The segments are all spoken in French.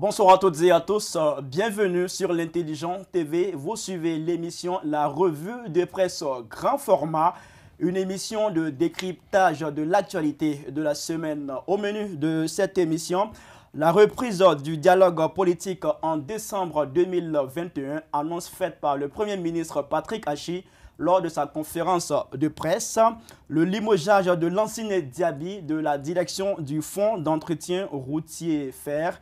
Bonsoir à toutes et à tous, euh, bienvenue sur l'Intelligent TV. Vous suivez l'émission La Revue de Presse euh, Grand Format, une émission de décryptage de l'actualité de la semaine. Au menu de cette émission, la reprise du dialogue politique en décembre 2021, annonce faite par le Premier ministre Patrick Hachi lors de sa conférence de presse, le limogeage de l'ancien Diaby de la direction du Fonds d'entretien routier fer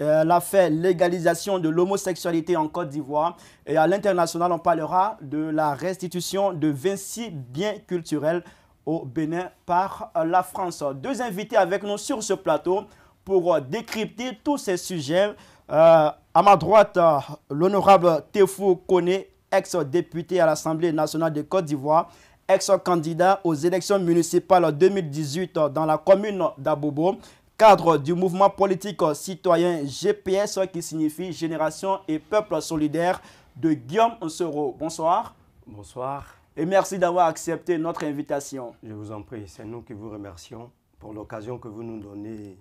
euh, la l'affaire légalisation de l'homosexualité en Côte d'Ivoire. Et à l'international, on parlera de la restitution de 26 biens culturels au Bénin par la France. Deux invités avec nous sur ce plateau pour décrypter tous ces sujets. Euh, à ma droite, euh, l'honorable Tefou Kone, ex-député à l'Assemblée nationale de Côte d'Ivoire, ex-candidat aux élections municipales 2018 dans la commune d'Abobo cadre du mouvement politique citoyen GPS qui signifie Génération et Peuple solidaire de Guillaume Onsoro. Bonsoir. Bonsoir. Et merci d'avoir accepté notre invitation. Je vous en prie, c'est nous qui vous remercions pour l'occasion que vous nous donnez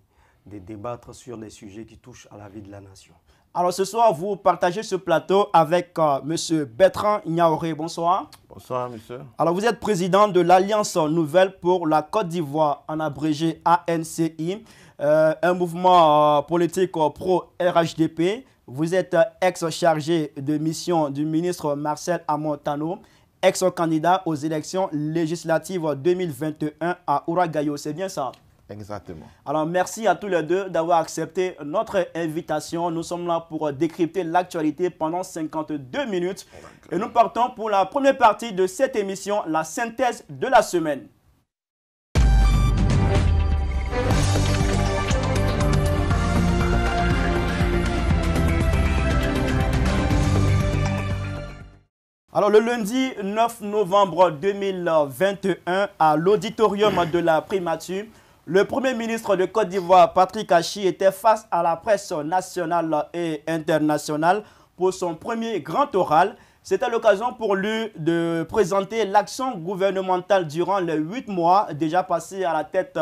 de débattre sur des sujets qui touchent à la vie de la nation. Alors ce soir, vous partagez ce plateau avec euh, M. Bertrand Ignaoré. Bonsoir. Bonsoir, monsieur. Alors vous êtes président de l'Alliance Nouvelle pour la Côte d'Ivoire, en abrégé ANCI. Euh, un mouvement euh, politique euh, pro-RHDP. Vous êtes ex-chargé de mission du ministre Marcel Amontano, ex-candidat aux élections législatives 2021 à Ouragayo. C'est bien ça Exactement. Alors, merci à tous les deux d'avoir accepté notre invitation. Nous sommes là pour décrypter l'actualité pendant 52 minutes. Oh et nous partons pour la première partie de cette émission, la synthèse de la semaine. Alors le lundi 9 novembre 2021, à l'auditorium de la primature, le Premier ministre de Côte d'Ivoire, Patrick Hachi, était face à la presse nationale et internationale pour son premier grand oral. C'était l'occasion pour lui de présenter l'action gouvernementale durant les huit mois déjà passés à la tête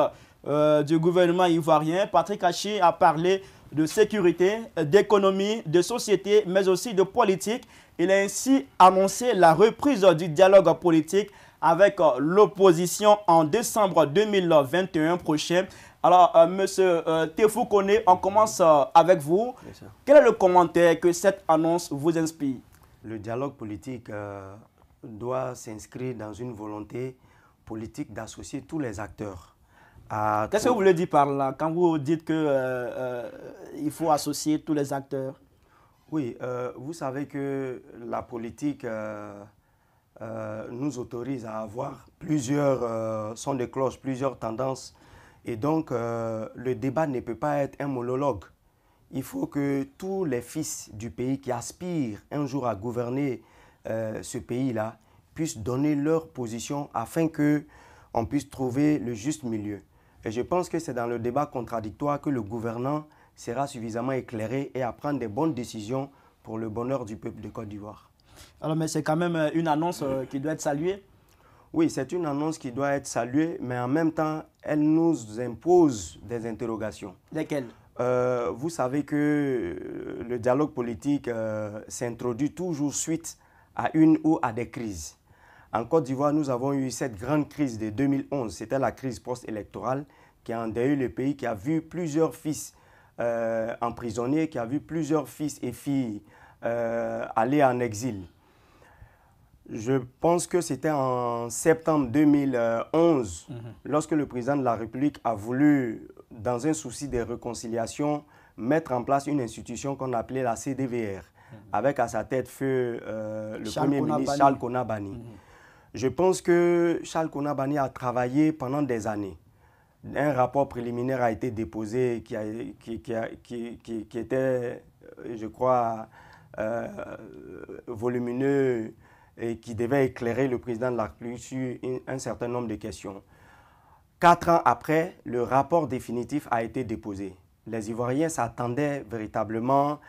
euh, du gouvernement ivoirien. Patrick Hachi a parlé de sécurité, d'économie, de société, mais aussi de politique. Il a ainsi annoncé la reprise du dialogue politique avec euh, l'opposition en décembre 2021 prochain. Alors, M. Euh, monsieur euh, Tefou Kone, on commence avec vous. Quel est le commentaire que cette annonce vous inspire Le dialogue politique doit s'inscrire dans une volonté politique d'associer tous les acteurs. Qu'est-ce que vous voulez dire par là quand vous dites qu'il faut associer tous les acteurs oui, euh, vous savez que la politique euh, euh, nous autorise à avoir plusieurs sons de cloche, plusieurs tendances. Et donc, le débat ne peut pas être un monologue. Il faut que tous les fils du pays qui aspirent un jour à gouverner ce pays-là puissent donner leur position afin que on puisse trouver le juste milieu. Et je pense que c'est dans le débat contradictoire que le gouvernant sera suffisamment éclairé et à prendre des bonnes décisions pour le bonheur du peuple de Côte d'Ivoire. Alors, mais c'est quand même euh, une annonce euh, qui doit être saluée. Oui, c'est une annonce qui doit être saluée, mais en même temps, elle nous impose des interrogations. Lesquelles euh, Vous savez que le dialogue politique s'introduit toujours suite à une ou à des crises. En Côte d'Ivoire, nous avons eu cette grande crise de 2011, c'était la crise post-électorale qui a endeuillé le pays, qui a vu plusieurs fils euh, emprisonné qui a vu plusieurs fils et filles euh, aller en exil. Je pense que c'était en septembre 2011, mhm. lorsque le président de la République a voulu, dans un souci de réconciliation, mettre en place une institution qu'on appelait la CDVR, mhm. avec à sa tête feu euh, le Premier ministre Charles Konabani. Mhm. Je pense que Charles Konabani a travaillé pendant des années un rapport préliminaire a été déposé qui, était, euh, je crois, euh, volumineux et qui devait éclairer le président de la République sur un certain nombre de questions. Quatre ans après, le rapport définitif a été déposé. Les Ivoiriens s'attendaient véritablement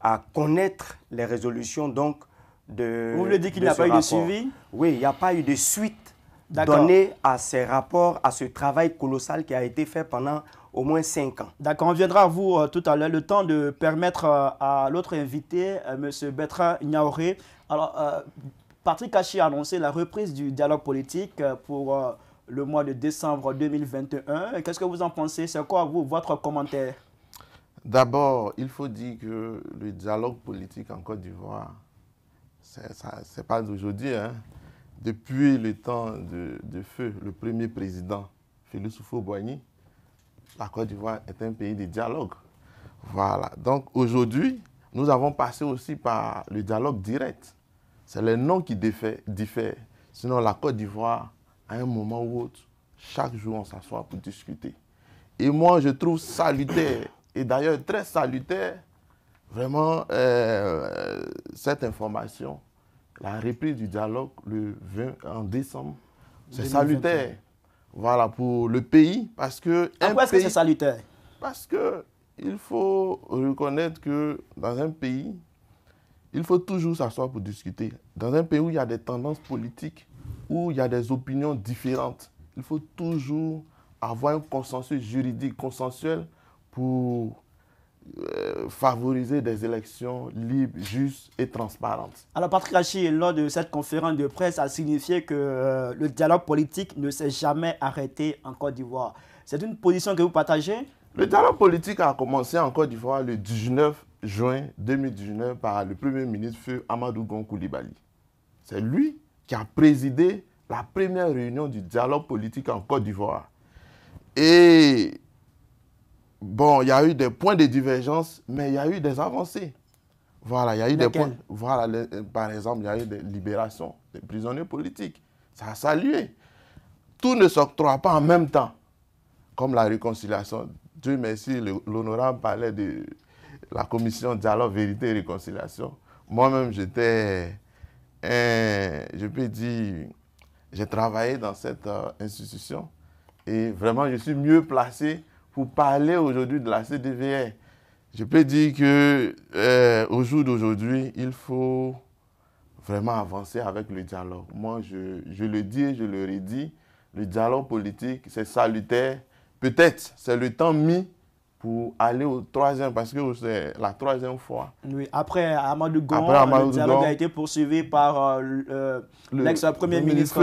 à connaître les résolutions donc de. Vous voulez dire qu'il n'y a pas eu de suivi Oui, il n'y a pas eu de suite donner à ces rapports, à ce travail colossal qui a été fait pendant au moins cinq ans. D'accord, on viendra à vous euh, tout à l'heure. Le temps de permettre euh, à l'autre invité, euh, M. Bertrand Niaoré. Alors, Patrick Hachi a annoncé la reprise du dialogue politique pour le mois de décembre 2021. Qu'est-ce que vous en pensez C'est quoi, vous, votre commentaire D'abord, il faut dire que le dialogue politique en Côte d'Ivoire, c'est pas d'aujourd'hui. Hein depuis le temps de, feu, le premier président, Félix Houphouët-Boigny, la Côte d'Ivoire est un pays de dialogue. Voilà. Donc aujourd'hui, nous avons passé aussi par le dialogue direct. C'est le nom qui diffère. Sinon, la Côte d'Ivoire, à un moment ou autre, chaque jour, on s'assoit pour discuter. Et moi, je trouve salutaire, et d'ailleurs très salutaire, vraiment euh, cette information la reprise du dialogue le 20, en décembre, c'est salutaire. Voilà, pour le pays, parce que... Pourquoi est-ce que c'est salutaire Parce qu'il faut reconnaître que dans un pays, il faut toujours s'asseoir pour discuter. Dans un pays où il y a des tendances politiques, où il y a des opinions différentes, il faut toujours avoir un consensus juridique consensuel pour euh, favoriser des élections libres, justes et transparentes. Alors Patrick Hachi, lors de cette conférence de presse, a signifié que euh, le dialogue politique ne s'est jamais arrêté en Côte d'Ivoire. C'est une position que vous partagez Le dialogue politique a commencé en Côte d'Ivoire le 19 juin 2019 par le Premier ministre feu Amadou Gon Koulibaly. C'est lui qui a présidé la première réunion du dialogue politique en Côte d'Ivoire. Et bon, il y a eu des points de divergence, mais il y a eu des avancées. Voilà, il y a eu des points. Voilà, euh, par exemple, il y a eu des libérations des prisonniers politiques. Ça a salué. Tout ne s'octroie pas en même temps, comme la réconciliation. Dieu merci, l'honorable parlait de la commission dialogue, vérité et réconciliation. Moi-même, j'étais, je peux dire, j'ai travaillé dans cette euh, institution et vraiment, je suis mieux placé pour parler aujourd'hui de la CDVR. Je peux dire que euh, au jour d'aujourd'hui, il faut vraiment avancer avec le dialogue. Moi, je, je le dis et je le redis, le dialogue politique, c'est salutaire. Peut-être, c'est le temps mis pour aller au troisième, parce que c'est la troisième fois. Oui, après Amadou Gon, dialogue a été poursuivi par l'ex-premier ministre,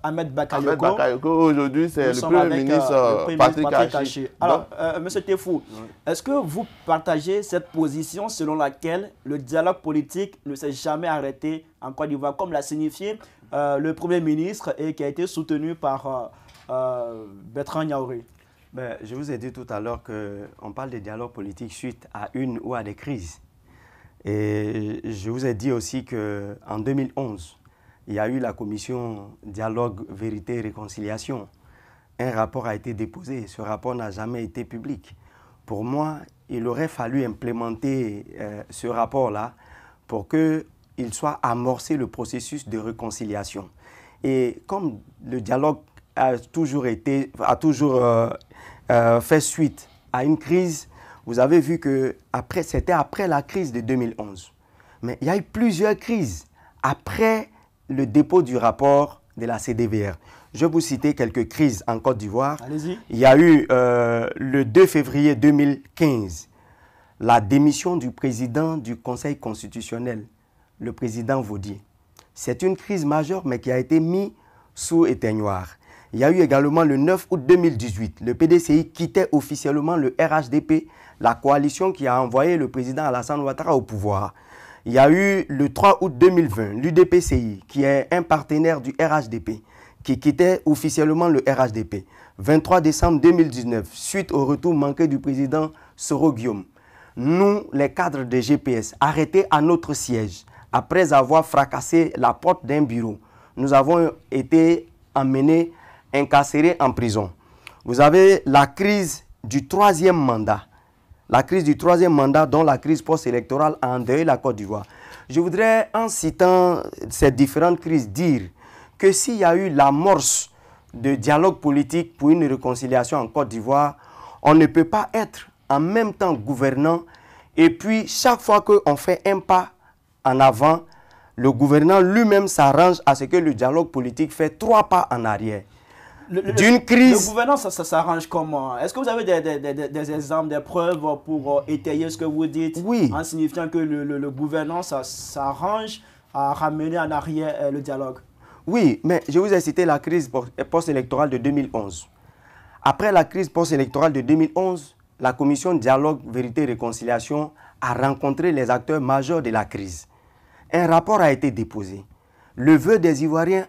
Ahmed Bakayoko. aujourd'hui, c'est euh, le, premier ministre Patrick, Alors, euh, M. Tefou, est-ce que vous partagez cette position selon laquelle le dialogue politique ne s'est jamais arrêté en Côte d'Ivoire, comme l'a signifié euh, le premier ministre et qui a été soutenu par Bertrand Niaouré ben, Je vous ai dit tout à l'heure qu'on parle de dialogue politique suite à une ou à des crises. Et je vous ai dit aussi qu'en 2011, il y a eu la commission dialogue, vérité, réconciliation. Un rapport a été déposé. Ce rapport n'a jamais été public. Pour moi, il aurait fallu implémenter euh, ce rapport-là pour qu'il soit amorcé le processus de réconciliation. Et comme le dialogue a toujours, été, a toujours euh, euh, fait suite à une crise. Vous avez vu que après, c'était après la crise de 2011. Mais il y a eu plusieurs crises après le dépôt du rapport de la CDVR. Je vais vous citer quelques crises en Côte d'Ivoire. Il y a eu euh, le 2 février 2015 la démission du président du Conseil constitutionnel, le président Vaudier. C'est une crise majeure, mais qui a été mise sous éteignoir. Il y a eu également le 9 août 2018, le PDCI quittait officiellement le RHDP, la coalition qui a envoyé le président Alassane Ouattara au pouvoir. Il y a eu le 3 août 2020, l'UDPCI, qui est un partenaire du RHDP, qui quittait officiellement le RHDP. 23 décembre 2019, suite au retour manqué du président Soro Guillaume. Nous, les cadres de GPS, arrêtés à notre siège, après avoir fracassé la porte d'un bureau, nous avons été emmenés incarcérés en prison. Vous avez la crise du troisième mandat. La crise du troisième mandat, dont la crise post-électorale a endeuillé la Côte d'Ivoire. Je voudrais, en citant ces différentes crises, dire que s'il y a eu l'amorce de dialogue politique pour une réconciliation en Côte d'Ivoire, on ne peut pas être en même temps gouvernant et puis chaque fois qu'on fait un pas en avant, le gouvernant lui-même s'arrange à ce que le dialogue politique fait trois pas en arrière d'une crise. Le gouvernement, ça, s'arrange comment Est-ce que vous avez des, exemples, des preuves pour euh, étayer ce que vous dites En signifiant que le, le, gouvernement, ça s'arrange à ramener en arrière euh, le dialogue Oui, mais je vous ai cité la crise post-électorale de 2011. Après la crise post-électorale de 2011, la commission Dialogue, Vérité et Réconciliation a rencontré les acteurs majeurs de la crise. Un rapport a été déposé. Le vœu des Ivoiriens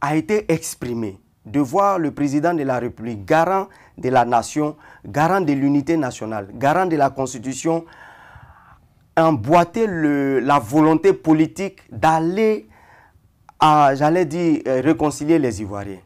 a été exprimé de voir le président de la République garant de la nation, garant de l'unité nationale, garant de la Constitution, emboîter le, la volonté politique d'aller à, j'allais dire, euh, réconcilier les Ivoiriens.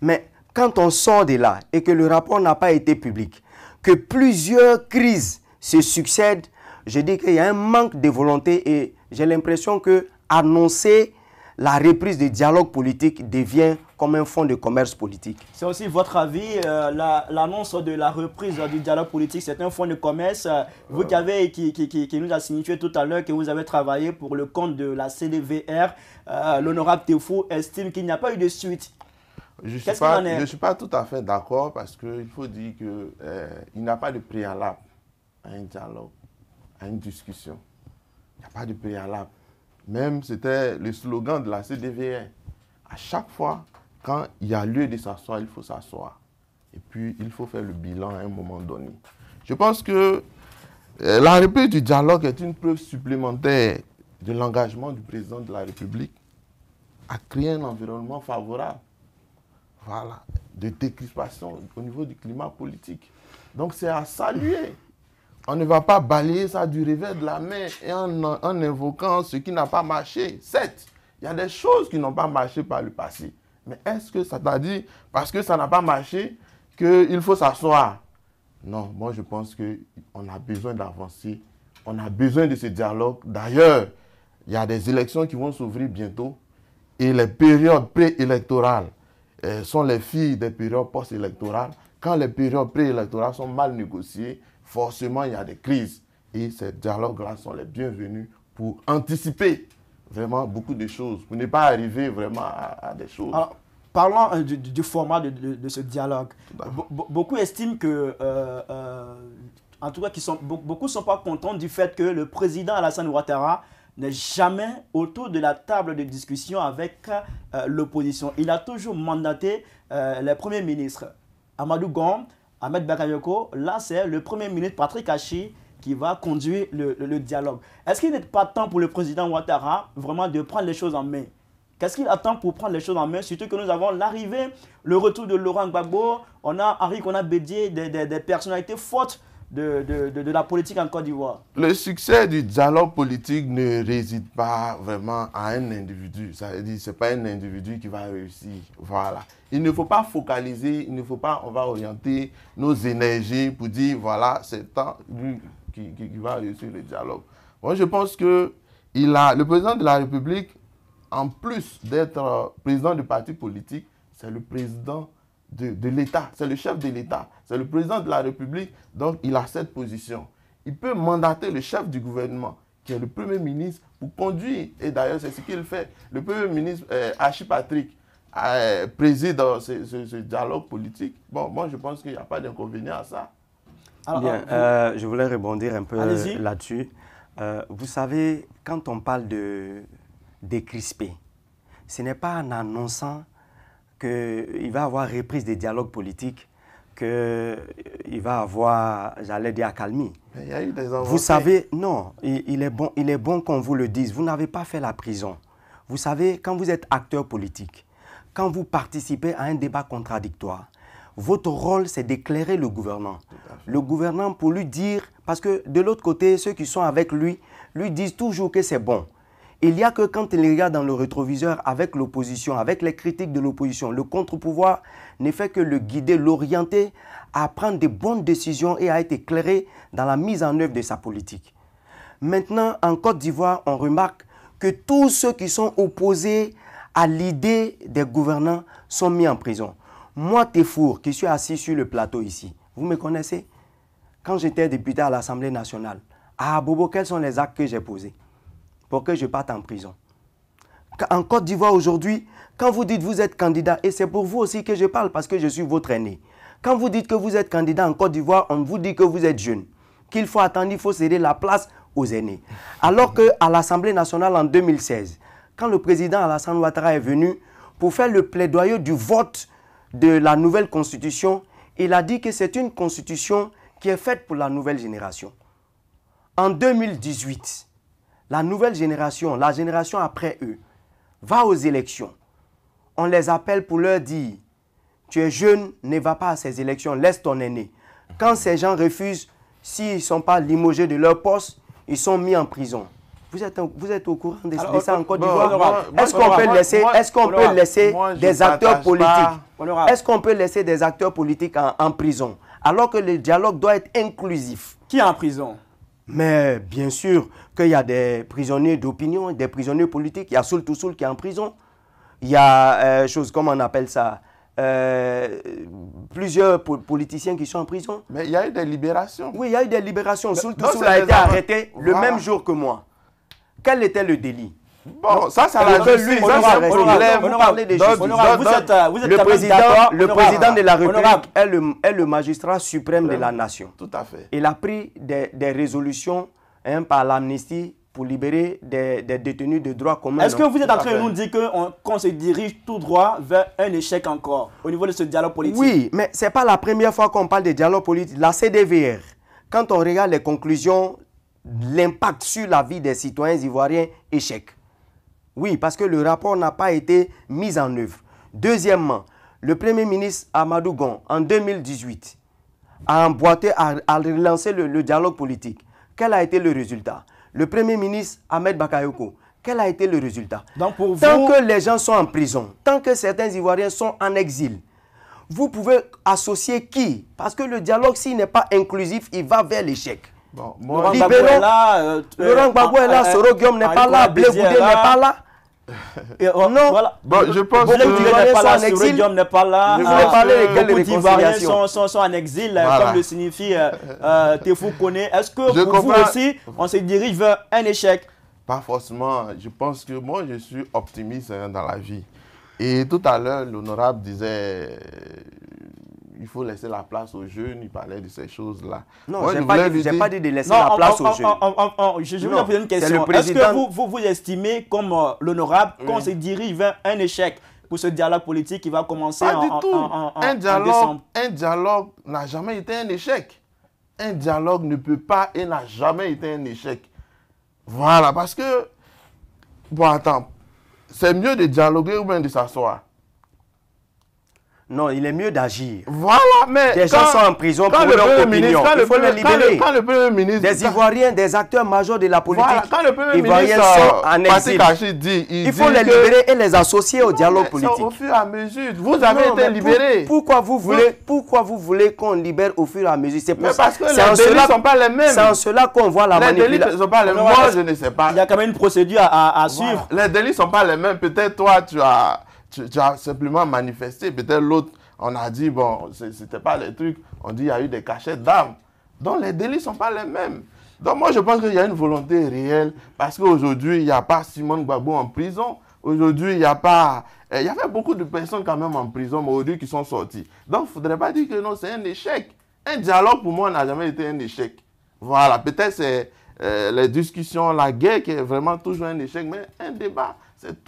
Mais quand on sort de là et que le rapport n'a pas été public, que plusieurs crises se succèdent, je dis qu'il y a un manque de volonté et j'ai l'impression que annoncer la reprise du dialogue politique devient comme un fonds de commerce politique. C'est aussi votre avis, euh, l'annonce de la reprise du dialogue politique, c'est un fonds de commerce. Euh, vous qui, avez, qui, qui, qui, nous a signifié tout à l'heure que vous avez travaillé pour le compte de la CDVR, euh, l'honorable Tefou estime qu'il n'y a pas eu de suite. Je ne suis, pas, je suis pas tout à fait d'accord parce qu'il faut dire qu'il n'y a pas de préalable à un dialogue, à une discussion. Il n'y a pas de préalable. Même c'était le slogan de la CDVR. À chaque fois quand il y a lieu de s'asseoir, il faut s'asseoir. Et puis, il faut faire le bilan à un moment donné. Je pense que euh, la reprise du dialogue est une preuve supplémentaire de l'engagement du président de la République à créer un environnement favorable voilà, de décrispation au niveau du climat politique. Donc c'est à saluer. On ne va pas balayer ça du revers de la main et en, en invoquant ce qui n'a pas marché. Certes, il y a des choses qui n'ont pas marché par le passé. Mais est-ce que ça t'a dit, parce que ça n'a pas marché, qu'il faut s'asseoir Non, moi je pense qu'on a besoin d'avancer, on a besoin de ce dialogue. D'ailleurs, il y a des élections qui vont s'ouvrir bientôt et les périodes préélectorales euh, sont les filles des périodes post-électorales. Quand les périodes préélectorales sont mal négociées, forcément il y a des crises. Et ces dialogues-là sont les bienvenus pour anticiper vraiment beaucoup de choses, vous n'êtes pas arrivé vraiment à, des choses. parlons euh, du, format de, ce dialogue. Bah. beaucoup estiment que, euh, euh, en tout cas, qui sont, beaucoup ne sont pas contents du fait que le président Alassane Ouattara n'est jamais autour de la table de discussion avec l'opposition. Il a toujours mandaté les premiers ministres. Amadou Gom, Ahmed Bakayoko, là c'est le premier ministre Patrick Hachi qui va conduire le, dialogue. Est-ce qu'il n'est pas temps pour le président Ouattara vraiment de prendre les choses en main Qu'est-ce qu'il attend pour prendre les choses en main Surtout que nous avons l'arrivée, le retour de Laurent Gbagbo, on a Henri Kona Bédier, des, des, personnalités fortes de, de, la politique en Côte d'Ivoire Le succès du dialogue politique ne réside pas vraiment à un individu. Ça veut dire, ce n'est pas un individu qui va réussir. Voilà. Il ne faut pas focaliser, il ne faut pas, on va orienter nos énergies pour dire, voilà, c'est temps, qui, va réussir le dialogue. Moi, je pense que il a, le président de la République, en plus d'être euh, président du parti politique, c'est le président de, l'État, c'est le chef de l'État, c'est le président de la République, donc il a cette position. Il peut mandater le chef du gouvernement, qui est le Premier ministre, pour conduire. Et d'ailleurs, c'est ce qu'il fait. Le Premier ministre, euh, Archie Patrick, euh, préside ce dialogue politique. Bon, moi, je pense qu'il n'y a pas d'inconvénient à ça. Bien, euh, euh, je voulais rebondir un peu là-dessus. Euh, vous savez, quand on parle de décrisper, ce n'est pas en annonçant qu'il va y avoir reprise des dialogues politiques qu'il va y avoir, j'allais dire, accalmie. Il vous savez, non, est bon, il est bon qu'on vous le dise. Vous n'avez pas fait la prison. Vous savez, quand vous êtes acteur politique, quand vous participez à un débat contradictoire, votre rôle, c'est d'éclairer le gouvernement le gouvernant pour lui dire, parce que de l'autre côté, ceux qui sont avec lui, lui disent toujours que c'est bon. Il n'y a que quand il regarde dans le rétroviseur avec l'opposition, avec les critiques de l'opposition, le contre-pouvoir ne fait que le guider, l'orienter à prendre des bonnes décisions et à être éclairé dans la mise en œuvre de sa politique. Maintenant, en Côte d'Ivoire, on remarque que tous ceux qui sont opposés à l'idée des gouvernants sont mis en prison. Moi, Téfour, qui suis assis sur le plateau ici, vous me connaissez quand j'étais député à l'Assemblée nationale, ah Bobo, quels sont les actes que j'ai posés pour que je parte en prison En Côte d'Ivoire aujourd'hui, quand vous dites vous êtes candidat, et c'est pour vous aussi que je parle parce que je suis votre aîné, quand vous dites que vous êtes candidat en Côte d'Ivoire, on vous dit que vous êtes jeune, qu'il faut attendre, il faut céder la place aux aînés. Alors qu'à l'Assemblée nationale en 2016, quand le président Alassane Ouattara est venu pour faire le plaidoyer du vote de la nouvelle constitution, il a dit que c'est une constitution qui est faite pour la nouvelle génération. En 2018, la nouvelle génération, la génération après eux, va aux élections. On les appelle pour leur dire, tu es jeune, ne va pas à ces élections, laisse ton aîné. Quand ces gens refusent, s'ils ne sont pas limogés de leur poste, ils sont mis en prison. Vous êtes, vous êtes au courant de, ça encore du Est-ce qu'on peut laisser, qu'on peut laisser des acteurs politiques Est-ce qu'on peut laisser des acteurs politiques en prison alors que le dialogue doit être inclusif. Qui est en prison Mais bien sûr qu'il y a des prisonniers d'opinion, des prisonniers politiques. Il y a Soul Toussoul qui est en prison. Il y a, euh, on appelle ça euh, plusieurs politiciens qui sont en prison. Mais il y a eu des libérations. Oui, il y a eu des libérations. Soul Toussoul a été arrêté le même jour que moi. Quel était le délit Bon, ça, ça la lui. Ça, c'est vous êtes, le président, le président de la République est le, magistrat suprême de la nation. Tout à fait. Il a pris des, résolutions hein, par l'amnistie pour libérer des, détenus de droit commun. Est-ce que vous êtes en train de nous dire qu'on se dirige tout droit vers un échec encore au niveau de ce dialogue politique Oui, mais ce n'est pas la première fois qu'on parle de dialogue politique. La CDVR, quand on regarde les conclusions, l'impact sur la vie des citoyens ivoiriens, échec. Oui, parce que le rapport n'a pas été mis en œuvre. Deuxièmement, le Premier ministre Amadou Gon, en 2018, a emboîté, à relancé le, dialogue politique. Quel a été le résultat Le Premier ministre Ahmed Bakayoko, quel a été le résultat Tant que les gens sont en prison, tant que certains Ivoiriens sont en exil, vous pouvez associer qui Parce que le dialogue, s'il n'est pas inclusif, il va vers l'échec. Bon, Laurent Gbagbo est là, euh, euh, ah, Soro Guillaume n'est ah, pas là, Blegoudé n'est pas là. Et oh, non. Voilà. Bon, bah, je pense que n'est pas là, voulez n'est pas là. Les sont, sont, sont en exil, euh, comme le signifie euh, euh Tefou Kone. Est-ce que pour vous aussi, on se dirige vers un échec Pas forcément. Je pense que moi, je suis optimiste hein, dans la vie. Et tout à l'heure, l'honorable disait il faut laisser la place aux jeunes, il parlait de ces choses-là. Non, je n'ai pas, dit de laisser la place aux jeunes. je, je vous poser une question. Est-ce que vous, vous, estimez, comme euh, l'honorable, qu'on se dirige vers un échec pour ce dialogue politique qui va commencer pas du tout. un dialogue, Un dialogue n'a jamais été un échec. Un dialogue ne peut pas et n'a jamais été un échec. Voilà, parce que... Bon, attends. C'est mieux de dialoguer ou bien de s'asseoir. Non, il est mieux d'agir. Voilà, mais. gens sont en prison pour le leur opinion. il faut les libérer. Quand le, quand ministre, des Ivoiriens, des acteurs majeurs de la politique. quand le Premier ministre. Sont euh, en exil. dit. Il, faut les libérer et les associer au dialogue politique. Au fur et à mesure. Vous avez été libérés. pourquoi vous voulez, pourquoi vous qu'on libère au fur et à mesure C'est pour ça. Parce que les délits sont pas les mêmes. C'est en cela qu'on voit la manipulation. Les délits ne sont pas les mêmes. Moi, je ne sais pas. Il y a quand même une procédure à suivre. Les délits ne sont pas les mêmes. Peut-être toi, tu as tu, as simplement manifesté. Peut-être l'autre, on a dit, bon, c'était pas les trucs. On dit, il y a eu des cachettes d'armes. Donc les délits sont pas les mêmes. Donc moi, je pense qu'il y a une volonté réelle parce qu'aujourd'hui, il n'y a pas Simone Gbagbo en prison. Aujourd'hui, il n'y a pas... Eh, il y avait beaucoup de personnes quand même en prison, mais aujourd'hui qui sont sorties. Donc, il ne faudrait pas dire que non, c'est un échec. Un dialogue, pour moi, n'a jamais été un échec. Voilà, peut-être c'est eh, les discussions, la guerre qui est vraiment toujours un échec, mais un débat,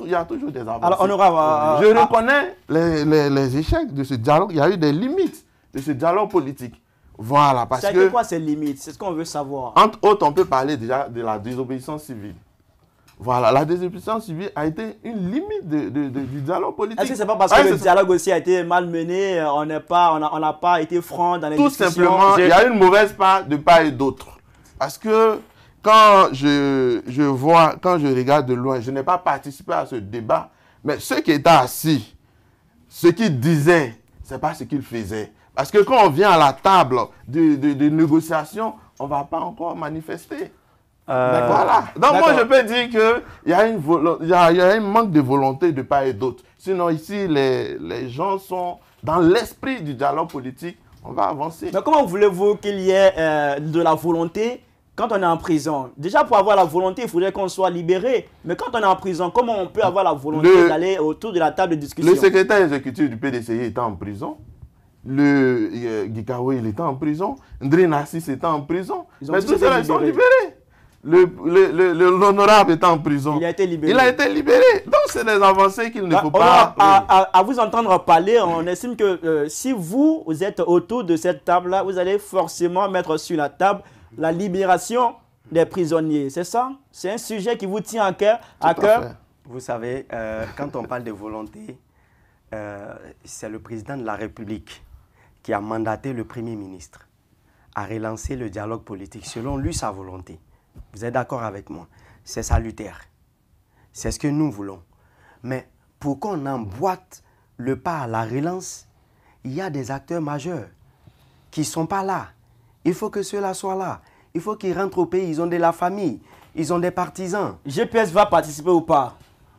il y a toujours des avancées. Alors, on aura, euh, Je euh, ah. reconnais les, les, les, échecs de ce dialogue. Il y a eu des limites de ce dialogue politique. Voilà, parce que... C'est quoi ces limites C'est ce qu'on veut savoir. Entre autres, on peut parler déjà de la désobéissance civile. Voilà, la désobéissance civile a été une limite de, de, du dialogue politique. Est-ce que n'est pas parce ah, que le dialogue aussi a été mal mené euh, on n'a pas, on, pas été franc dans les discussions Tout simplement, il y a une mauvaise part de part et d'autre. Parce que quand je, je, vois, quand je regarde de loin, je n'ai pas participé à ce débat, mais ceux qui étaient assis, ceux qui disaient, ce n'est pas ce qu'ils faisaient. Parce que quand on vient à la table de, de, négociation, on ne va pas encore manifester. Euh, voilà. Donc moi, je peux dire qu'il y, a une y a un manque de volonté de part et d'autre. Sinon, ici, les, les gens sont dans l'esprit du dialogue politique. On va avancer. Mais comment voulez-vous qu'il y ait euh, de la volonté quand on est en prison, déjà pour avoir la volonté, il faudrait qu'on soit libéré. Mais quand on est en prison, comment on peut avoir la volonté d'aller autour de la table de discussion Le secrétaire exécutif du PDCI est en prison. Le euh, il était en prison. André Nassis était en prison. Mais tous ceux ils sont libérés. L'honorable est en prison. Il a été libéré. Il a été libéré. Donc, c'est des avancées qu'il ne bah, faut pas. À, à, vous entendre parler, on estime que euh, si vous êtes autour de cette table-là, vous allez forcément mettre sur la table la libération des prisonniers. C'est ça C'est un sujet qui vous tient à cœur. à Vous savez, euh, quand on parle de volonté, euh, c'est le président de la République qui a mandaté le Premier ministre à relancer le dialogue politique selon lui sa volonté. Vous êtes d'accord avec moi C'est salutaire. C'est ce que nous voulons. Mais pour qu'on emboîte le pas à la relance, il y a des acteurs majeurs qui ne sont pas là. Il faut que cela soit là. Il faut qu'ils rentrent au pays. Ils ont de la famille. Ils ont des partisans. GPS va participer ou pas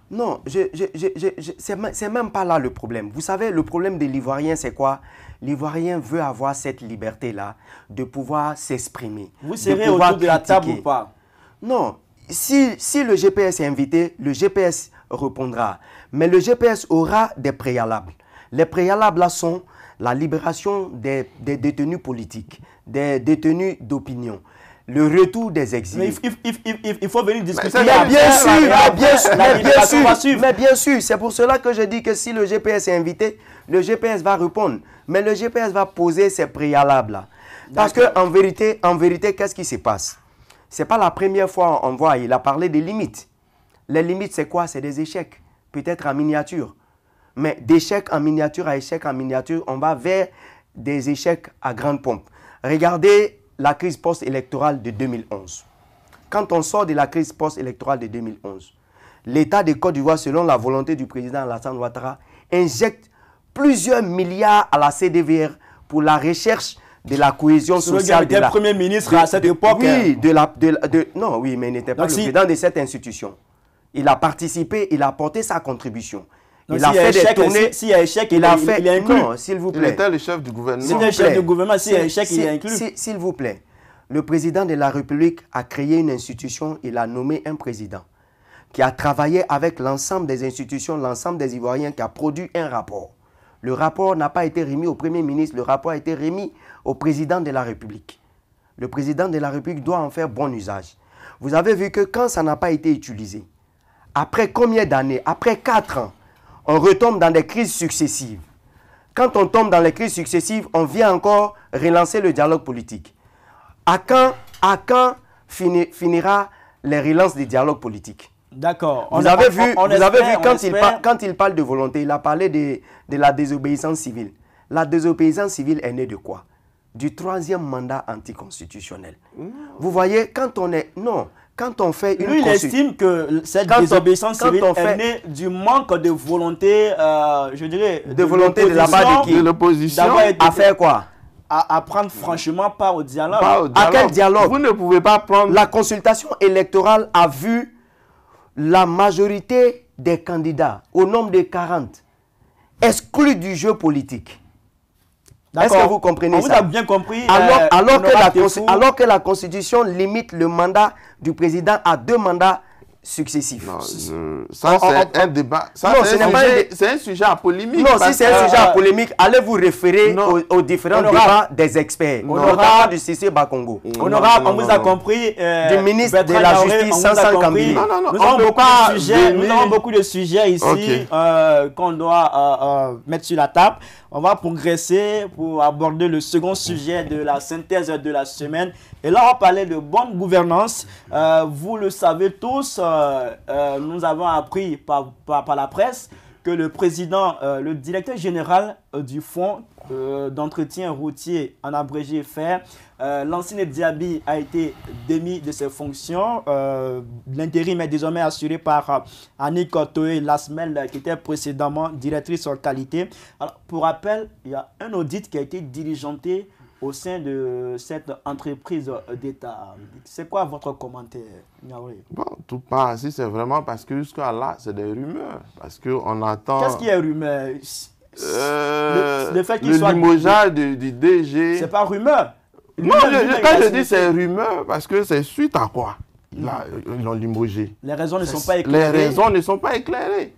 Non, je, je, c'est même pas là le problème. Vous savez, le problème des l'Ivoirien, c'est quoi L'Ivoirien veut avoir cette liberté-là de pouvoir s'exprimer. Vous serez autour de la table ou pas Non. Si, le GPS est invité, le GPS répondra. Mais le GPS aura des préalables. Les préalables là sont la libération des détenus politiques, des détenus d'opinion le retour des exilés. il, faut venir discuter. Mais, bien, sûr, mais bien sûr, bien sûr, C'est pour cela que je dis que si le GPS est invité, le GPS va répondre. Mais le GPS va poser ses préalables. Parce que en vérité, en vérité, qu'est-ce qui se passe C'est pas la première fois qu'on voit. Il a parlé des limites. Les limites, c'est quoi C'est des échecs, peut-être en miniature. Mais d'échecs en miniature à échecs en miniature, on va vers des échecs à grande pompe. Regardez la crise post-électorale de 2011. Quand on sort de la crise post-électorale de 2011, l'État de Côte d'Ivoire, selon la volonté du président Alassane Ouattara, injecte plusieurs milliards à la CDVR pour la recherche de la cohésion sociale. Il était premier ministre à cette de, époque. Hein. non, oui, mais il n'était pas le président de cette institution. Il a participé, il a apporté sa contribution il a fait des S'il y a échec, il, a fait. non, s'il vous plaît. Il était le chef du gouvernement. chef du gouvernement. S'il y a échec, il est inclus. S'il vous plaît. Le président de la République a créé une institution, il a nommé un président qui a travaillé avec l'ensemble des institutions, l'ensemble des Ivoiriens, qui a produit un rapport. Le rapport n'a pas été remis au Premier ministre, le rapport a été remis au président de la République. Le président de la République doit en faire bon usage. Vous avez vu que quand ça n'a pas été utilisé, après combien d'années, après quatre ans, on retombe dans des crises successives. Quand on tombe dans les crises successives, on vient encore relancer le dialogue politique. À quand, à quand finira les relances du dialogue politique D'accord. Vous, avez, vu, vous vu, quand il, parle de volonté, il a parlé de, la désobéissance civile. La désobéissance civile est née de quoi Du troisième mandat anticonstitutionnel. Vous voyez, quand on est... Non, lui, il estime que cette désobéissance du manque de volonté, euh, je dirais, de, volonté de la l'opposition à faire quoi à, prendre franchement part au, dialogue. Pas dialogue. À quel dialogue Vous ne pouvez pas prendre... La consultation électorale a vu la majorité des candidats, au nombre de 40, exclus du jeu politique. Est-ce que vous comprenez ah, ça vous bien compris. Euh, alors que la Constitution limite le mandat du président à deux mandats successifs. ça, c'est un débat. c'est un, sujet à polémique. Non, si c'est un sujet à polémique, allez vous référer aux, différents débats des experts. On aura du CC Bakongo. On aura, on vous a compris. Euh, du ministre de la Justice, Nous, avons beaucoup, de sujets, ici euh, qu'on doit euh, euh, mettre sur la table. On va progresser pour aborder le second sujet de la synthèse de la semaine et là, on parlait de bonne gouvernance. Euh, vous le savez tous, euh, euh, nous avons appris par, la presse que le président, le directeur général du fonds d'entretien routier, en abrégé FER, l'ancien Diaby a été démis de ses fonctions. L'intérim est désormais assuré par Annie Kotoé Lasmel, qui était précédemment directrice en qualité. pour rappel, il y a un audit qui a été diligenté au sein de cette entreprise euh, d'État. C'est quoi votre commentaire, Bon, tout part. Si c'est vraiment parce que jusqu'à là, c'est des rumeurs. Parce qu'on attend. Qu'est-ce qui est rumeur euh, le, le, fait qu'il soit. limogeage du, du DG. C'est pas rumeur. non, je, quand je dis c'est rumeur, parce que c'est suite à quoi mm. ils l'ont limogé. Les raisons ne sont pas éclairées. Les raisons ne sont pas éclairées.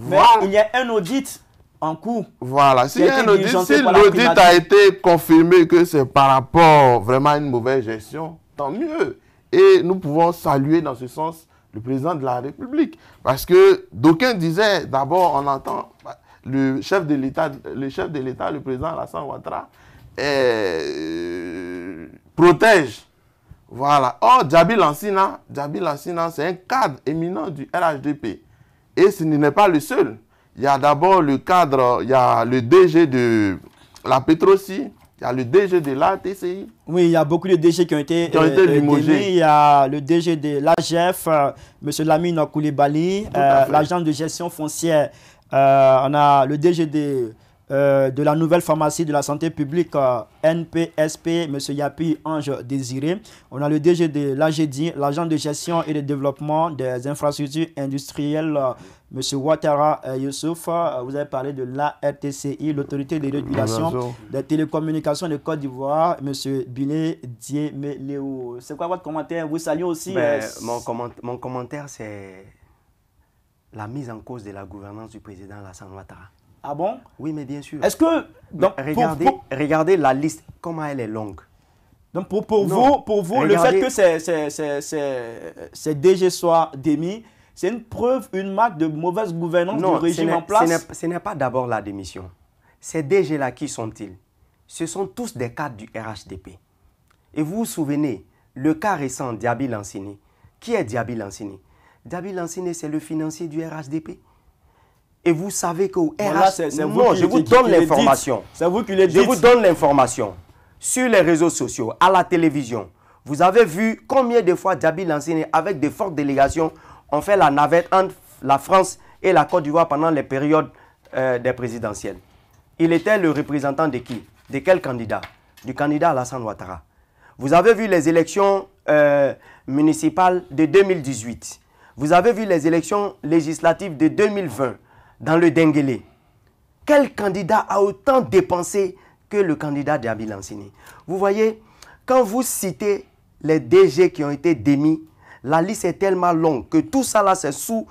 Mais il y a un audit en cours. Voilà. Si l'audit a été confirmé que c'est par rapport vraiment à une mauvaise gestion, tant mieux. Et nous pouvons saluer dans ce sens le président de la République. Parce que d'aucuns disaient, d'abord, on entend bah, le chef de l'État, le chef de l'État, le président Alassane Ouattara, euh, protège. Voilà. Or, Djabi Lansina, Djabi Lansina, c'est un cadre éminent du RHDP. Et ce n'est pas le seul. Il y a d'abord le cadre, il y a le DG de la Petroci, il y a le DG de l'ATCI. Oui, il y a beaucoup de DG qui ont été, euh, euh, limogés. Il y a le DG de l'AGF, euh, M. Lamine Koulibaly, l'agent de gestion foncière. on a le DG de euh, de la nouvelle pharmacie de la santé publique euh, NPSP, M. Yapi Ange Désiré. On a le DG de l'AGDI, l'agent de gestion et de développement des infrastructures industrielles, euh, M. Ouattara Youssouf. vous avez parlé de l'ARTCI, l'autorité de régulation des télécommunications de Côte d'Ivoire, M. Bilé Diemeléo. C'est quoi votre commentaire Vous saluez aussi ben, mon, commentaire, c'est la mise en cause de la gouvernance du président Hassan Ouattara. Ah bon Oui, mais bien sûr. Est-ce que... Donc, regardez, regardez la liste, comment elle est longue. Donc pour, vous, pour vous le fait que ces DG soient démis, c'est une preuve, une marque de mauvaise gouvernance du régime en place Ce n'est pas d'abord la démission. Ces DG-là, qui sont-ils Ce sont tous des cadres du RHDP. Et vous vous souvenez, le cas récent, Diaby Lancini. Qui est Diaby Lancini Diaby Lancini, c'est le financier du RHDP et vous savez que non, je vous donne l'information. C'est vous qui le dites. Je vous donne l'information. Sur les réseaux sociaux, à la télévision, vous avez vu combien de fois Djabi Lansini, avec de fortes délégations, ont fait la navette entre la France et la Côte d'Ivoire pendant les périodes euh, des présidentielles. Il était le représentant de qui De quel candidat Du candidat Alassane Ouattara. Vous avez vu les élections euh, municipales de 2018. Vous avez vu les élections législatives de 2020 dans le Denguele, quel candidat a autant dépensé que le candidat Diaby Lansini Vous voyez, quand vous citez les DG qui ont été démis, la liste est tellement longue que tout ça là, c'est sous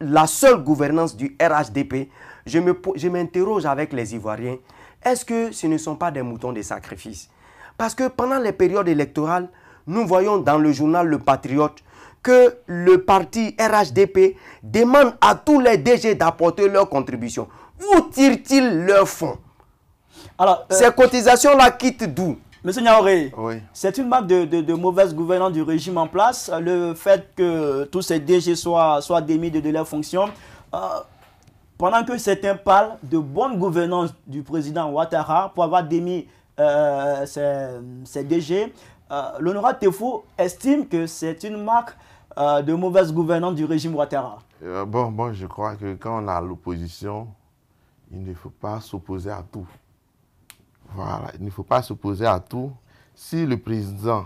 la seule gouvernance du RHDP. Je m'interroge avec les Ivoiriens. Est-ce que ce ne sont pas des moutons de sacrifice Parce que pendant les périodes électorales, nous voyons dans le journal Le Patriote que le parti RHDP demande à tous les DG d'apporter leur contribution. Où tirent-ils leurs fonds Alors, euh, Ces cotisations-là quittent d'où Monsieur Niaoré, oui. c'est une marque de, mauvaise gouvernance du régime en place, le fait que tous ces DG soient, soient démis de, leurs fonctions. Euh, pendant que certains parlent de bonne gouvernance du président Ouattara pour avoir démis euh, ces DG, l'honorable Tefou estime que c'est une marque euh, de mauvaise gouvernance du régime Ouattara euh, bon, bon, je crois que quand on a l'opposition, il ne faut pas s'opposer à tout. Voilà, il ne faut pas s'opposer à tout. Si le président,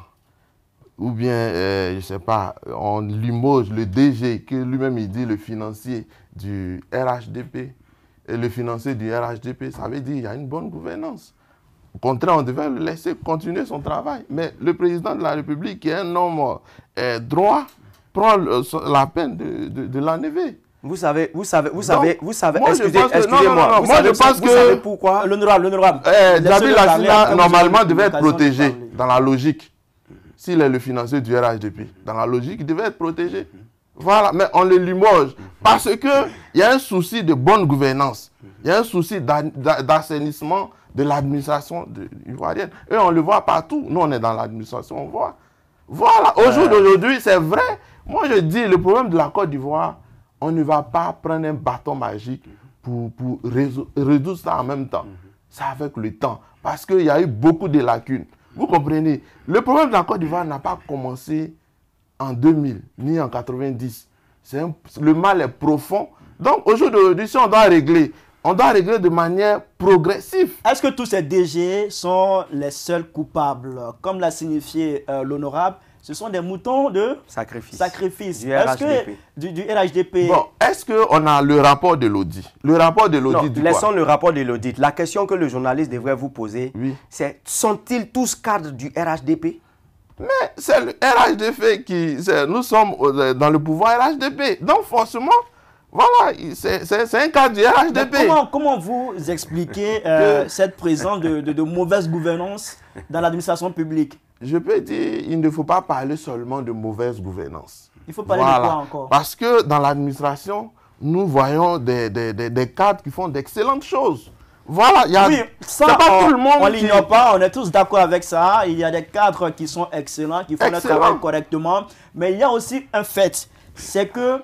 ou bien, euh, je ne sais pas, on limoge le DG, que lui-même il dit le financier du RHDP, le financier du RHDP, ça veut dire qu'il y a une bonne gouvernance. Au contraire, on devait le laisser continuer son travail. Mais le président de la République, qui est un homme droit, prend la peine de, l'enlever. Vous savez, vous savez, vous savez, vous savez, excusez-moi. moi, vous savez, je pense que. pourquoi l'honorable, l'honorable. Eh, David normalement, devait être protégé dans la logique. S'il est le financier du RHDP, dans la logique, il devait être protégé. Voilà, mais on le limoge. Parce il y a un souci de bonne gouvernance. Il y a un souci d'assainissement de l'administration ivoirienne. Et on le voit partout. Nous, on est dans l'administration, on voit. Voilà, au euh. jour d'aujourd'hui, c'est vrai moi, je dis, le problème de la Côte d'Ivoire, on ne va pas prendre un bâton magique pour, pour résoudre ça en même temps. Ça avec le temps. Parce qu'il y a eu beaucoup de lacunes. Vous comprenez Le problème de la Côte d'Ivoire n'a pas commencé en 2000 ni en 90. le mal est profond. Donc, aujourd'hui, on doit régler, on doit régler de manière progressive. Est-ce que tous ces DG sont les seuls coupables Comme l'a signifié euh, l'honorable, ce sont des moutons de sacrifice. sacrifice. Du RHDP. Bon, est-ce qu'on a le rapport de l'audit Le rapport de l'audit Laissons le rapport de l'audit. La question que le journaliste devrait vous poser, c'est sont-ils tous cadres du RHDP mais c'est le RHDP qui... Nous sommes dans le pouvoir RHDP. Donc forcément, voilà, c'est un cadre du RHDP. Comment, comment, vous expliquez euh, cette présence de, de mauvaise gouvernance dans l'administration publique je peux dire, il ne faut pas parler seulement de mauvaise gouvernance. Il faut parler de quoi encore Parce que dans l'administration, nous voyons des, cadres qui font d'excellentes choses. Voilà, il y a ça, tout le monde. On l'ignore pas, on est tous d'accord avec ça. Il y a des cadres qui sont excellents, qui font leur travail correctement. Mais il y a aussi un fait, c'est que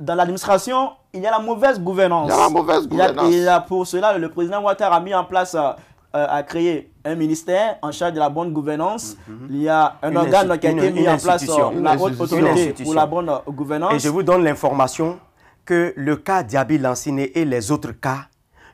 dans l'administration, il y a la mauvaise gouvernance. Il y a la mauvaise gouvernance. pour cela, le président Ouattara a mis en place, euh, a créé un ministère en charge de la bonne gouvernance. Mhm. Il y a un organe qui a été mis en place, euh, la haute autorité pour la bonne euh, gouvernance. Et je vous donne l'information que le cas Diaby Lanciné et les autres cas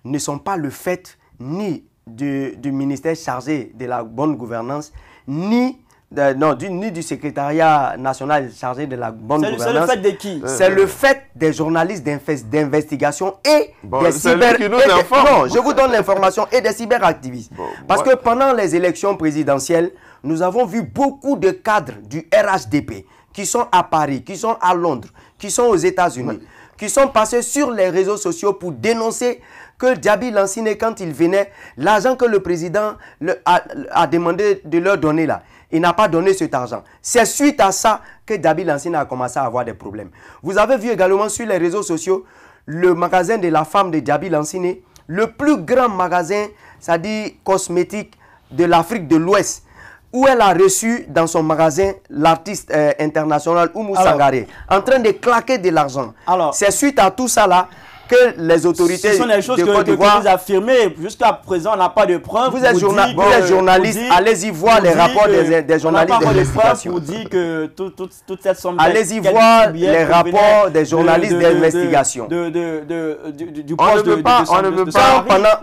ne sont pas le fait ni du, du ministère chargé de la bonne gouvernance, ni euh, non, du, ni du secrétariat national chargé de la bonne gouvernance. C'est le fait de qui euh, C'est le fait des journalistes d'investigation et des cyber... je vous donne l'information et des cyberactivistes. Parce que pendant les élections présidentielles, nous avons vu beaucoup de cadres du RHDP qui sont à Paris, qui sont à Londres, qui sont aux États-Unis, qui sont passés sur les réseaux sociaux pour dénoncer que Diaby Lansine, quand il venait, l'argent que le président a demandé de leur donner là, il n'a pas donné cet argent. C'est suite à ça que David Lansine a commencé à avoir des problèmes. Vous avez vu également sur les réseaux sociaux le magasin de la femme de Dabi Lansine, le plus grand magasin, c'est-à-dire cosmétique de l'Afrique de l'Ouest, où elle a reçu dans son magasin l'artiste euh, international Oumu Sangare, en train de claquer de l'argent. C'est suite à tout ça là les autorités. Ce sont les choses que, vous affirmez. Jusqu'à présent, on n'a pas de preuves. Vous êtes, journaliste. Allez-y voir les rapports des, journalistes de Vous dit que tout, toute cette Allez-y voir les rapports des journalistes d'investigation. de. On ne peut pas.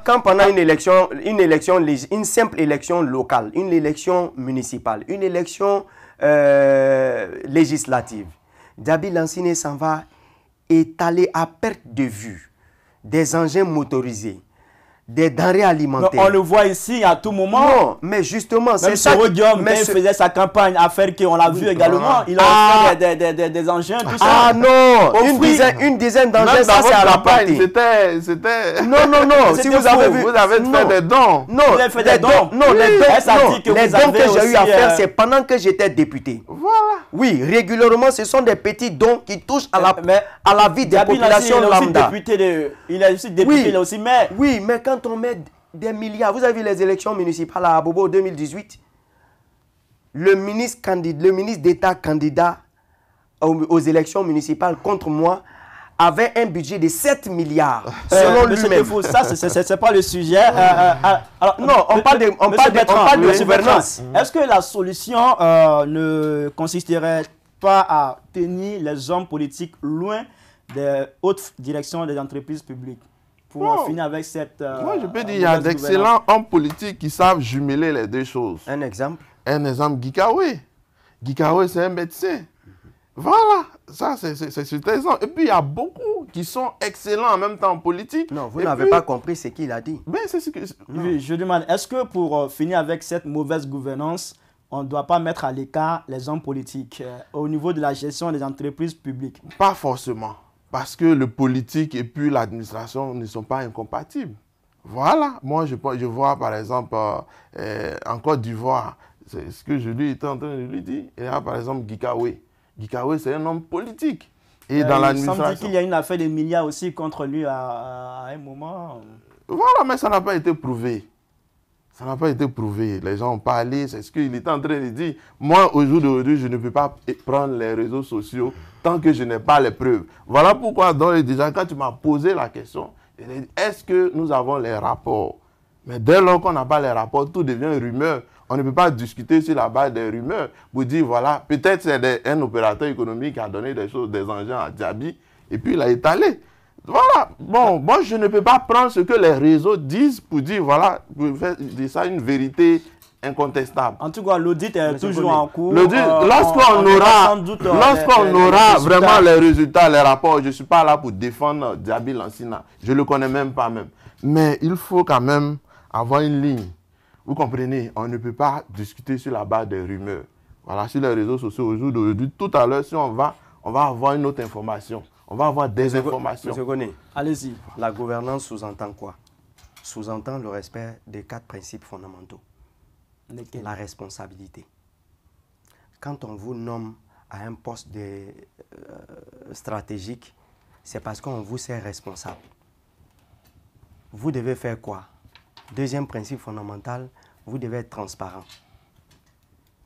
Quand pendant une élection, une élection, une simple élection locale, une élection municipale, une élection euh, législative, Dabi Lansine s'en va étalés à perte de vue, des engins motorisés, des denrées alimentaires. on le voit ici à tout moment. Non, mais justement, c'est ça. Même mais ce... faisait sa campagne, à affaire qu'on l'a vu également, ah. il a ah, des, des, des, engins, tout ça. Ah non, une, dizaine, une dizaine d'engins, ça c'est à la campagne. C'était, c'était... Non, non, non, si vous avez vu... Vous avez fait des dons. Non, vous avez fait des dons. Non, les dons, non. Que les dons que j'ai eu à faire, euh, c'est pendant que j'étais député. Voilà. Oui, régulièrement, ce sont des petits dons qui touchent à la, à la vie des populations lambda. Il est aussi député, il est aussi maire. Oui, mais quand on met des milliards, vous avez vu les élections municipales à Abobo 2018, le ministre, d'État candidat aux, élections municipales contre moi avait un budget de 7 milliards, ah. selon euh, lui ça, ce n'est pas le sujet. non, on parle de, on parle de gouvernance. Est-ce que la solution euh, ne consisterait pas à tenir les hommes politiques loin des hautes directions des entreprises publiques pour finir avec cette... Moi, euh, je peux dire, il y a d'excellents hommes politiques qui savent jumeler les deux choses. Un exemple Un exemple, Gikawe. Gikawe, c'est un médecin. Voilà, ça c'est exemple. Et puis il y a beaucoup qui sont excellents en même temps en politique. Non, vous n'avez pas compris ce qu'il a dit. Mais ben, c'est ce que. je demande, est-ce que pour euh, finir avec cette mauvaise gouvernance, on ne doit pas mettre à l'écart les hommes politiques euh, au niveau de la gestion des entreprises publiques Pas forcément parce que le politique et puis l'administration ne sont pas incompatibles. Voilà, moi je, vois par exemple euh, euh, en Côte d'Ivoire, c'est ce que je lui étais en train de lui dire, il y a par exemple Gikawe. Gikawe c'est un homme politique. Et dans Il qu'il y a une affaire de milliards aussi contre lui à, un moment. Voilà, mais ça n'a pas été prouvé. Ça n'a pas été prouvé. Les gens ont parlé, c'est ce qu'il était en train de dire. Moi, au jour d'aujourd'hui, je ne peux pas prendre les réseaux sociaux tant que je n'ai pas les preuves. Voilà pourquoi, donc, déjà, quand tu m'as posé la question, est-ce que nous avons les rapports Mais dès lors qu'on n'a pas les rapports, tout devient rumeur. On ne peut pas discuter sur la base des rumeurs pour dire, voilà, peut-être c'est un opérateur économique qui a donné des choses, des engins à Diaby, et puis il a étalé. Voilà, bon, moi je ne peux pas prendre ce que les réseaux disent pour dire, voilà, pour faire ça une vérité incontestable. En tout cas, l'audit est toujours en cours. Euh, lorsqu'on aura, euh, vraiment les résultats, les rapports, je ne suis pas là pour défendre Diaby Lansina. Je ne le connais même pas même. Mais il faut quand même avoir une ligne. Vous comprenez, on ne peut pas discuter sur la base des rumeurs. Voilà, sur les réseaux sociaux aujourd'hui, tout à l'heure, si on va, on va avoir une autre information. On va avoir des Monsieur connais. allez-y. La gouvernance sous-entend quoi Sous-entend le respect des quatre principes fondamentaux la responsabilité. Quand on vous nomme à un poste de, euh, stratégique, c'est parce qu'on vous sait responsable. Vous devez faire quoi Deuxième principe fondamental, vous devez être transparent.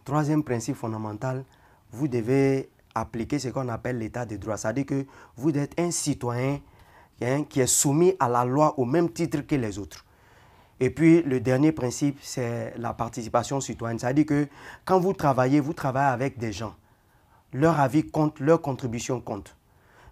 Troisième principe fondamental, vous devez appliquer ce qu'on appelle l'état de droit. C'est-à-dire que vous êtes un citoyen hein, qui est soumis à la loi au même titre que les autres. Et puis, le dernier principe, c'est la participation citoyenne. C'est-à-dire que quand vous travaillez, vous travaillez avec des gens. Leur avis compte, leur contribution compte.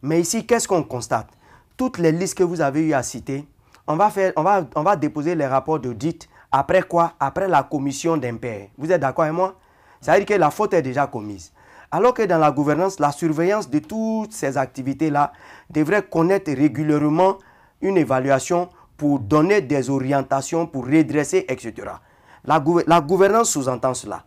Mais ici, qu'est-ce qu'on constate Toutes les listes que vous avez eues à citer, on va, faire, on va, on va déposer les rapports d'audit. Après quoi Après la commission d'impair. Vous êtes d'accord avec moi Ça à dire que la faute est déjà commise. Alors que dans la gouvernance, la surveillance de toutes ces activités-là devrait connaître régulièrement une évaluation pour donner des orientations, pour redresser, etc. La, la gouvernance sous-entend cela.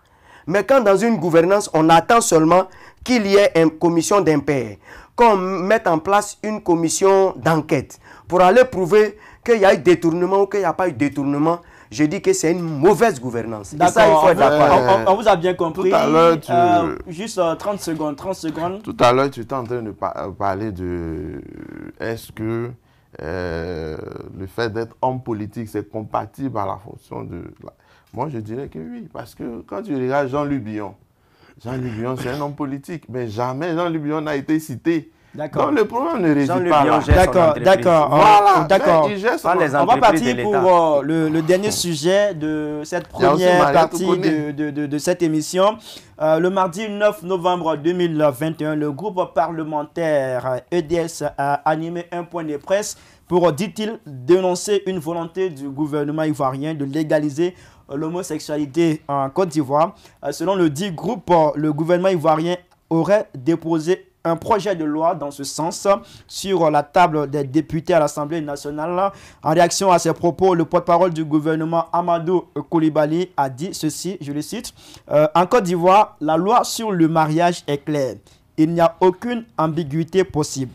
Mais quand dans une gouvernance, on attend seulement qu'il y ait une commission d'impair, qu'on mette en place une commission d'enquête pour aller prouver qu'il y a eu détournement ou qu'il n'y a pas eu détournement, je dis que c'est une mauvaise gouvernance. il on, être on, vous a bien compris. Euh, juste 30 euh, secondes, 30 secondes. Tout à l'heure, tu étais en train de euh, parler de... Est-ce que euh, le fait d'être homme politique, c'est compatible à la fonction de... Moi, je dirais que oui, parce que quand tu regardes jean Lubion, jean Lubion, c'est un homme politique, mais jamais jean Lubion n'a été cité D'accord. le problème ne réside pas D'accord, d'accord. Oh, voilà, oh, On va partir pour euh, le, dernier sujet de cette première partie de, cette émission. Euh, le mardi 9 novembre 2021, le groupe parlementaire EDS a animé un point de presse pour, dit-il, dénoncer une volonté du gouvernement ivoirien de légaliser euh, l'homosexualité en Côte d'Ivoire. selon le dit groupe, le gouvernement ivoirien aurait déposé un projet de loi dans ce sens sur la table des députés à l'Assemblée nationale. En réaction à ces propos, le porte-parole du gouvernement Amadou Koulibaly a dit ceci, je le cite, euh, En Côte d'Ivoire, la loi sur le mariage est claire. Il n'y a aucune ambiguïté possible.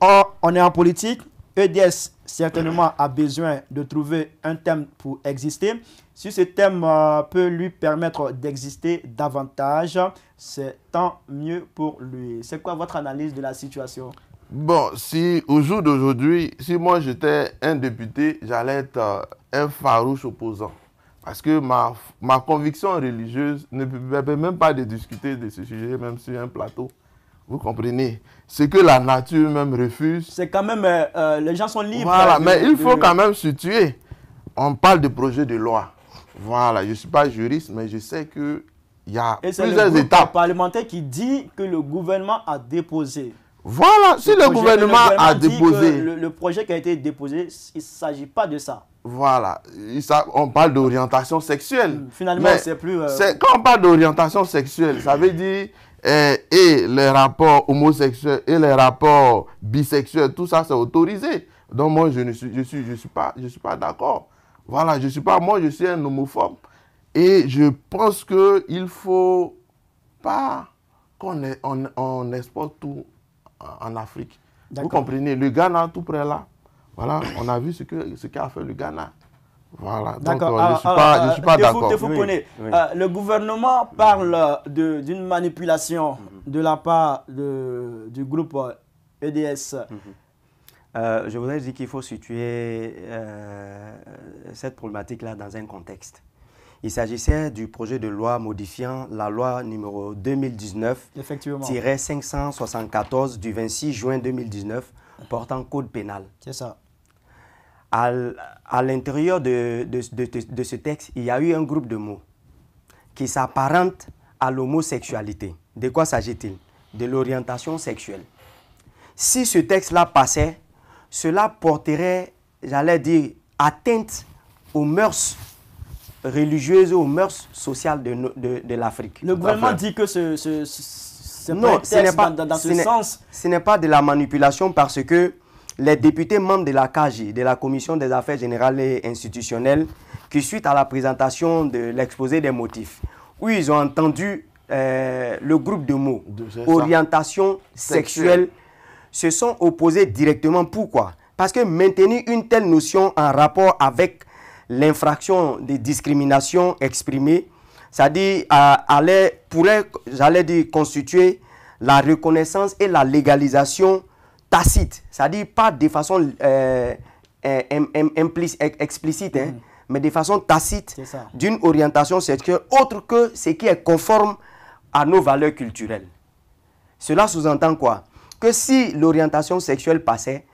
Or, on est en politique, EDS certainement a besoin de trouver un thème pour exister. Si ce thème euh, peut lui permettre d'exister davantage, c'est tant mieux pour lui. C'est quoi votre analyse de la situation Bon, si au jour d'aujourd'hui, si moi j'étais un député, j'allais être euh, un farouche opposant. Parce que ma, ma conviction religieuse ne me permet même pas de discuter de ce sujet, même sur un plateau. Vous comprenez c'est que la nature même refuse. C'est quand même, euh, euh, les gens sont libres. Voilà, mais il faut quand même situer. On parle de projet de loi. Voilà, je ne suis pas juriste, mais je sais que il y a Et plusieurs le étapes. parlementaire qui dit que le gouvernement a déposé. Voilà, si le, gouvernement, a déposé. Le, projet qui a été déposé, il ne s'agit pas de ça. Voilà, on parle d'orientation sexuelle. Hmm, finalement, c'est plus. Euh, quand on parle d'orientation sexuelle, ça veut dire et, les rapports homosexuels et les rapports bisexuels, tout ça c'est autorisé. Donc moi je ne suis, je suis, je suis pas, je suis pas d'accord. Voilà, je suis pas, moi je suis un homophobe. Et je pense qu'il ne faut pas qu'on exporte tout en Afrique. Vous comprenez, le Ghana tout près là, voilà, on a vu ce qu'a ce fait le Ghana. Voilà, donc euh, je ne suis, pas, suis pas euh, d'accord. Euh, le gouvernement parle d'une manipulation mhm. de la part du groupe EDS. E mhm. je voudrais dire qu'il faut situer cette problématique-là dans un contexte. Il s'agissait du projet de loi modifiant la loi numéro 2019-574 du 26 juin 2019 portant code pénal. C'est ça à l'intérieur de, de, ce texte, il y a eu un groupe de mots qui s'apparente à l'homosexualité. De quoi s'agit-il De l'orientation sexuelle. Si ce texte-là passait, cela porterait, j'allais dire, atteinte aux mœurs religieuses, aux mœurs sociales de, l'Afrique. Le gouvernement dit que ce, ce, pas dans, dans ce sens. Ce n'est pas de la manipulation parce que les députés membres de la CAGI, de la Commission des affaires générales et institutionnelles, qui suite à la présentation de l'exposé des motifs, où ils ont entendu euh, le groupe de mots orientation sexuelle, se sont opposés directement. Pourquoi Parce que maintenir une telle notion en rapport avec l'infraction de discrimination exprimée, ça euh, à pourrait, j'allais dire, constituer la reconnaissance et la légalisation tacite, c'est-à-dire pas de façon euh, euh, explicite, hein, mm. mais de façon tacite d'une orientation sexuelle autre que ce qui est conforme à nos valeurs culturelles. Cela sous-entend quoi Que si l'orientation sexuelle passait,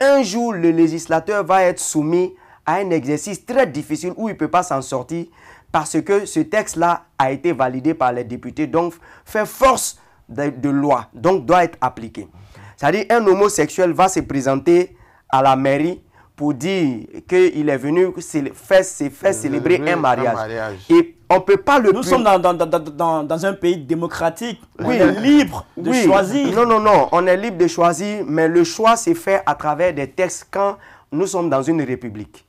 un jour le législateur va être soumis à un exercice très difficile où il ne peut pas s'en sortir parce que ce texte-là a été validé par les députés, donc fait force de loi, donc doit être appliqué. C'est-à-dire un homosexuel va se présenter à la mairie pour dire qu'il est venu faire, mmh, célébrer un mariage. Et on peut pas le... Nous sommes dans, un pays démocratique. Oui. On est libre de oui. choisir. Non, non, non. On est libre de choisir, mais le choix se fait à travers des textes quand nous sommes dans une république.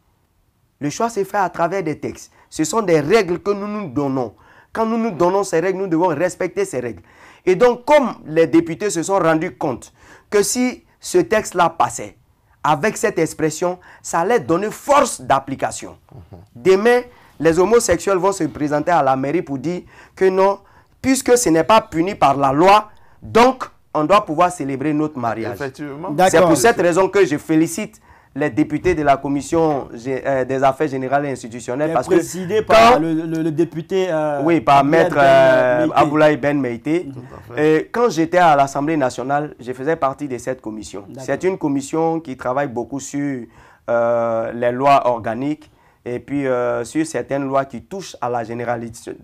Le choix se fait à travers des textes. Ce sont des règles que nous nous donnons. Quand nous nous donnons ces règles, nous devons respecter ces règles. Et donc, comme les députés se sont rendus compte que si ce texte-là passait, avec cette expression, ça allait donner force d'application. Mhm. Demain, les homosexuels vont se présenter à la mairie pour dire que non, puisque ce n'est pas puni par la loi, donc on doit pouvoir célébrer notre mariage. C'est pour cette raison que je félicite les députés de la commission euh, des affaires générales et institutionnelles. Parce que quand, par le, député... Euh, oui, par maître ben euh, Aboulaye Ben Meïté. Mhm. Et quand j'étais à l'Assemblée nationale, je faisais partie de cette commission. C'est une commission qui travaille beaucoup sur les lois organiques et puis sur certaines lois qui touchent à la,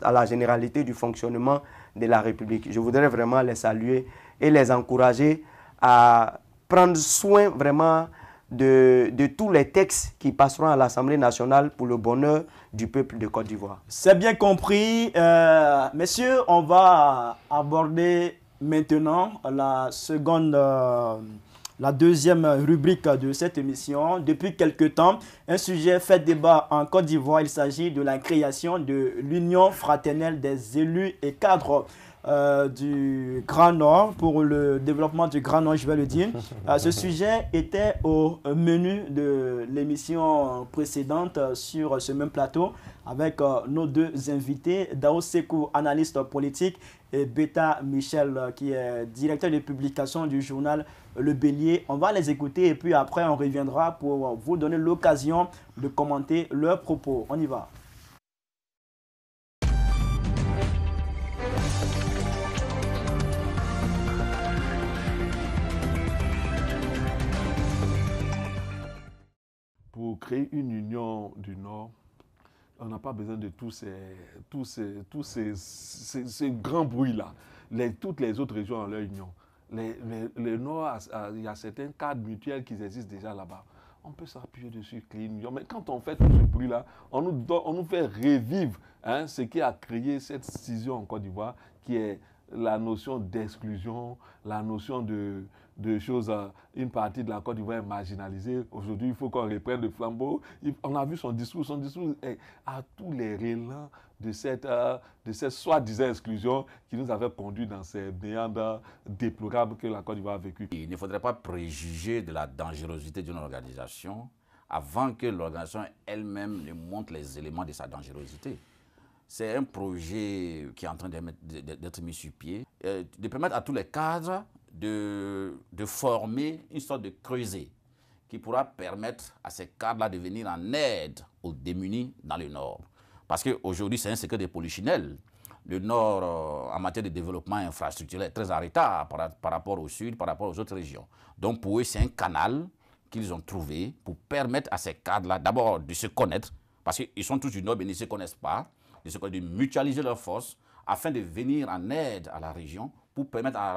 à la généralité du fonctionnement de la République. Je voudrais vraiment les saluer et les encourager à prendre soin vraiment de, tous les textes qui passeront à l'Assemblée nationale pour le bonheur du peuple de Côte d'Ivoire. C'est bien compris. Euh, messieurs, on va aborder maintenant la seconde... Euh, la deuxième rubrique de cette émission. Depuis quelque temps, un sujet fait débat en Côte d'Ivoire. Il s'agit de la création de l'Union fraternelle des élus et cadres euh, du Grand Nord, pour le développement du Grand Nord, je vais le dire. Euh, ce sujet était au menu de l'émission précédente sur ce même plateau avec euh, nos deux invités, Dao Sekou, analyste politique, et Beta Michel, qui est directeur de publication du journal Le Bélier. On va les écouter et puis après, on reviendra pour vous donner l'occasion de commenter leurs propos. On y va. pour créer une union du Nord, on n'a pas besoin de tous ces, tous ces, tous ces, ces, grands bruits-là. Les, toutes les autres régions ont leur union. Les, le Nord, il y a certains cadres mutuels qui existent déjà là-bas. On peut s'appuyer dessus, créer une union. Mais quand on fait tout ce bruit-là, on nous, on nous fait revivre hein, ce qui a créé cette scission en Côte d'Ivoire, qui est la notion d'exclusion, la notion de, de choses, une partie de la Côte d'Ivoire est marginalisée. Aujourd'hui, il faut qu'on reprenne le flambeau. On a vu son discours. Son discours à tous les relents de cette, euh, de cette soi-disant exclusion qui nous avait conduit dans ces méandres déplorables que la Côte d'Ivoire a vécu. Il ne faudrait pas préjuger de la dangerosité d'une organisation avant que l'organisation elle-même ne montre les éléments de sa dangerosité. C'est un projet qui est en train d'être mis sur pied, euh, de permettre à tous les cadres de, de former une sorte de creuset qui pourra permettre à ces cadres-là de venir en aide aux démunis dans le Nord. Parce qu'aujourd'hui, c'est un secret de polichinelle. Le Nord, euh, en matière de développement infrastructurel, est très en retard par, par, rapport au Sud, par rapport aux autres régions. Donc pour eux, c'est un canal qu'ils ont trouvé pour permettre à ces cadres-là d'abord de se connaître, parce qu'ils sont tous du Nord, mais ils ne se connaissent pas, de, se de mutualiser leurs forces afin de venir en aide à la région pour permettre à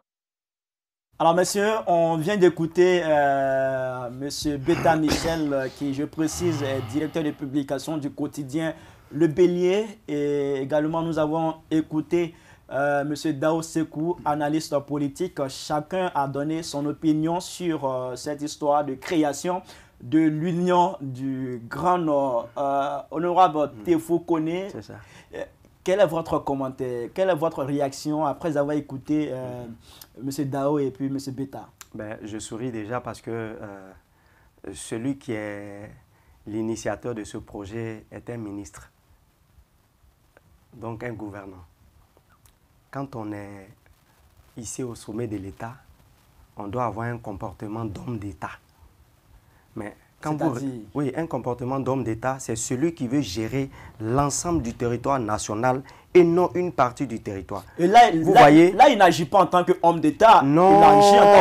alors, monsieur, on vient d'écouter M. Euh, monsieur Beta Michel, euh, qui, je précise, est directeur de publication du quotidien Le Bélier. Et également, nous avons écouté M. Euh, monsieur Dao Sekou, analyste politique. Chacun a donné son opinion sur cette histoire de création de l'Union du Grand Nord. honorable hmm. Téfou Kone. C'est ça. Quel est votre commentaire Quelle est votre réaction après avoir écouté euh, M. Dao et puis M. Beta ben, Je souris déjà parce que euh, celui qui est l'initiateur de ce projet est un ministre, donc un gouvernant. Quand on est ici au sommet de l'État, on doit avoir un comportement d'homme d'État. Mais oui, un comportement d'homme d'État, c'est celui qui veut gérer l'ensemble du territoire national et non une partie du territoire. là, vous voyez, là, il n'agit pas en tant qu'homme d'État. Non,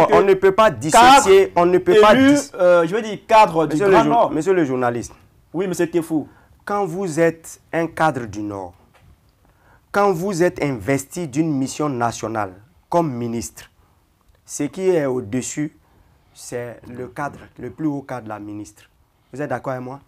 il on ne peut pas dissocier, on ne peut pas. Euh, je veux dire cadre du Nord. Monsieur le journaliste. Oui, monsieur fou. Quand vous êtes un cadre du Nord, quand vous êtes investi d'une mission nationale comme ministre, ce qui est au-dessus c'est le cadre, le plus haut cadre, de la ministre. Vous êtes d'accord avec moi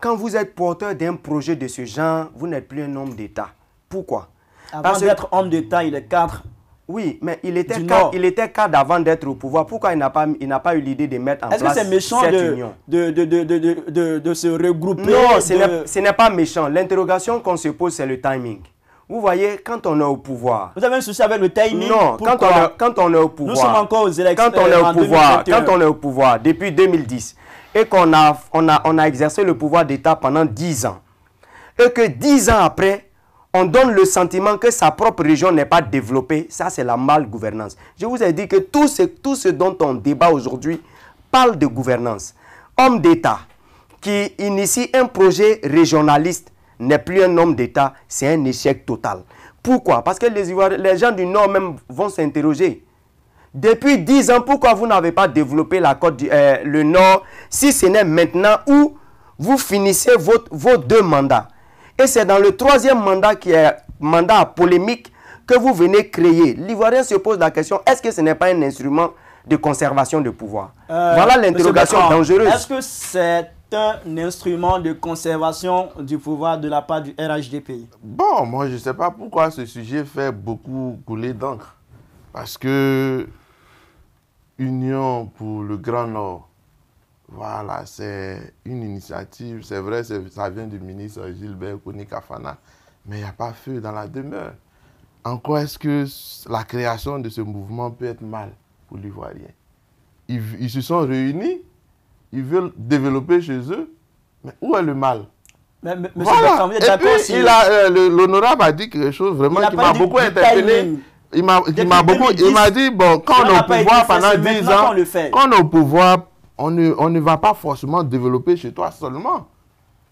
Quand vous êtes porteur d'un projet de ce genre, vous n'êtes plus un homme d'État. Pourquoi Avant Parce... d'être homme d'État, il est cadre. Oui, mais il était, cadre, il était cadre avant d'être au pouvoir. Pourquoi il n'a pas, il pas eu l'idée de mettre en place cette union Est-ce que c'est méchant de, de, de, de, se regrouper Non, ce n'est pas méchant. L'interrogation qu'on se pose, c'est le timing. Vous voyez, quand on est au pouvoir. Vous avez un souci avec le timing Non, quand on, est, au pouvoir. Nous sommes encore aux élections. Quand on est euh, au pouvoir, quand on est au pouvoir, depuis 2010, et qu'on a, on a, on a exercé le pouvoir d'État pendant 10 ans, et que 10 ans après, on donne le sentiment que sa propre région n'est pas développée, ça c'est la mal-gouvernance. Je vous ai dit que tout ce, tout ce dont on débat aujourd'hui parle de gouvernance. Homme d'État qui initie un projet régionaliste n'est plus un homme d'État, c'est un échec total. Pourquoi Parce que les, les gens du Nord même vont s'interroger. Depuis 10 ans, pourquoi vous n'avez pas développé la du, euh, le Nord si ce n'est maintenant où vous finissez votre, vos deux mandats Et c'est dans le troisième mandat qui est mandat polémique que vous venez créer. L'Ivoirien se pose la question, est-ce que ce n'est pas un instrument de conservation de pouvoir euh, Voilà l'interrogation dangereuse. Est-ce que c'est un instrument de conservation du pouvoir de la part du RHDP Bon, moi je ne sais pas pourquoi ce sujet fait beaucoup couler d'encre. Parce que Union pour le Grand Nord, voilà, c'est une initiative. C'est vrai, ça vient du ministre Gilbert Kouni kafana Mais il n'y a pas feu dans la demeure. En quoi est-ce que la création de ce mouvement peut être mal pour l'Ivoirien ils se sont réunis ils veulent développer chez eux. Mais où est le mal mais, voilà. Et puis, euh, l'honorable a dit quelque chose vraiment qui m'a beaucoup interpellé. Il m'a beaucoup. il m'a dit bon, quand on, est au pouvoir pendant 10 ans, quand on est au pouvoir, on ne, va pas forcément développer chez toi seulement.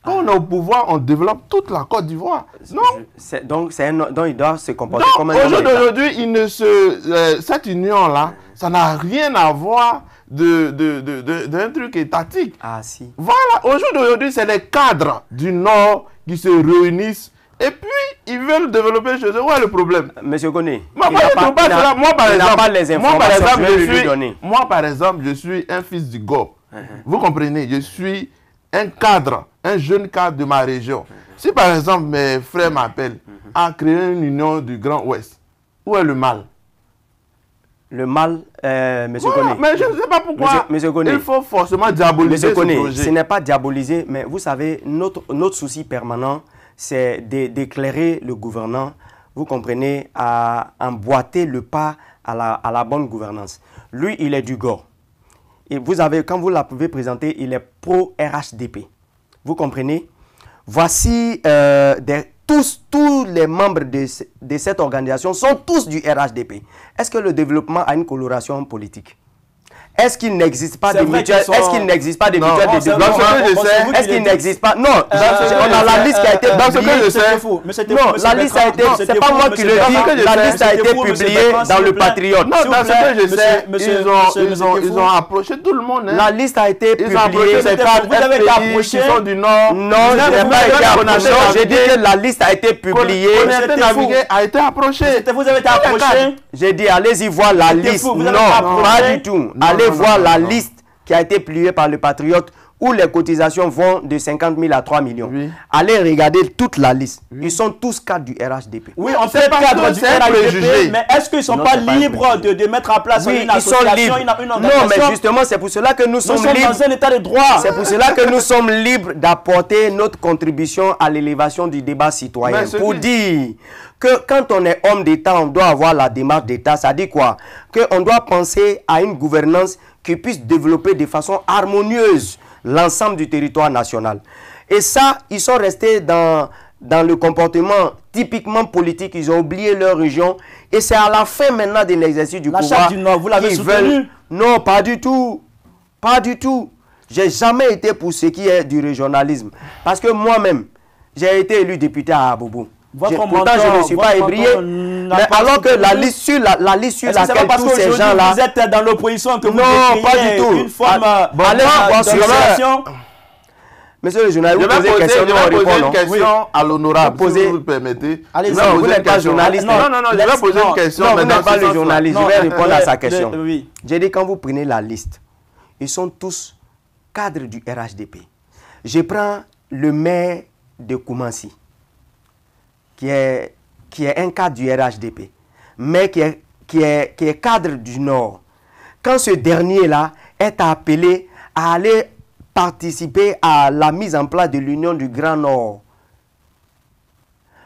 Quand on ah. est au pouvoir, on développe toute la Côte d'Ivoire. Non je, donc, un, donc, il doit se comporter comme un Au jour d'aujourd'hui, euh, cette union-là, ça n'a rien à voir d'un de, de, truc étatique. Ah si. Voilà, aujourd'hui c'est les cadres du Nord qui se réunissent et puis, ils veulent développer les choses. Où est le problème Monsieur Koné, moi, moi, par exemple, moi, par exemple, je suis, moi, par exemple, je suis un fils du GOP. Uh-huh. Vous comprenez Je suis un cadre, un jeune cadre de ma région. Uh-huh. Si, par exemple, mes frères m'appellent à créer une union du Grand Ouest, où est le mal le mal, euh, monsieur Mais je ne sais pas pourquoi il faut forcément diaboliser ce n'est pas diaboliser, mais vous savez, notre, notre souci permanent, c'est d'éclairer le gouvernant, vous comprenez, à emboîter le pas à la, bonne gouvernance. Lui, il est du gore. Et vous avez, quand vous pouvez présenté, il est pro-RHDP. Vous comprenez Voici euh, des tous, les membres de cette organisation sont tous du RHDP. Est-ce que le développement a une coloration politique est-ce qu'il n'existe pas, des mutuelles Est-ce qu'il n'existe pas des mutuelles de développement Est-ce qu'il n'existe pas Non, euh, on a euh, la liste qui a été euh, publiée. Non, la liste a été. C'est pas moi qui le dis. La liste a été publiée dans le Patriote. Non, dans ce que je sais, ils ont approché tout le monde. Hein. La liste a été publiée. Vous avez été approché du Nord. Non, je n'ai pas été approché. J'ai dit que la liste a été publiée. a été approché. Vous avez été approché. J'ai dit, allez-y voir la liste. Non, pas du tout. Allez voir la liste qui a été pliée par le patriote où les cotisations vont de 50 000 à 3 millions. Allez regarder toute la liste. Ils sont tous cadres du RHDP. Oui, on fait, pas cadre du RHDP, mais est-ce qu'ils ne sont pas libres de, mettre en place une association, organisation Non, mais justement, c'est pour cela que nous, nous sommes, libres. dans un état de droit. C'est pour cela que nous sommes libres d'apporter notre contribution à l'élévation du débat citoyen. Pour dire que quand on est homme d'État, on doit avoir la démarche d'État. Ça dit quoi Qu'on doit penser à une gouvernance qui puisse développer de façon harmonieuse l'ensemble du territoire national. Et ça, ils sont restés dans, dans le comportement typiquement politique. Ils ont oublié leur région. Et c'est à la fin maintenant de l'exercice du pouvoir. vous l'avez Non, pas du tout. Pas du tout. J'ai jamais été pour ce qui est du régionalisme. Parce que moi-même, j'ai été élu député à Abobo pourtant, je ne suis pas ébrié. Mais alors que la liste sur, la, liste sur laquelle tous ces gens-là... vous êtes dans l'opposition que vous Non, pas du tout. Une forme ah, euh, Monsieur le journaliste, vous avez une question, poser une question à l'honorable, si vous le permettez. Allez, non, vous n'êtes pas journaliste. Non, non, non, je vais poser une question. Non, vous n'êtes pas le journaliste, je vais répondre à euh, sa question. J'ai dit, quand vous prenez la liste, ils sont tous cadres du RHDP. Je prends le maire de Koumansi qui est, qui est un cadre du RHDP, mais qui est, qui est, qui est cadre du Nord, quand ce dernier-là est appelé à aller participer à la mise en place de l'Union du Grand Nord,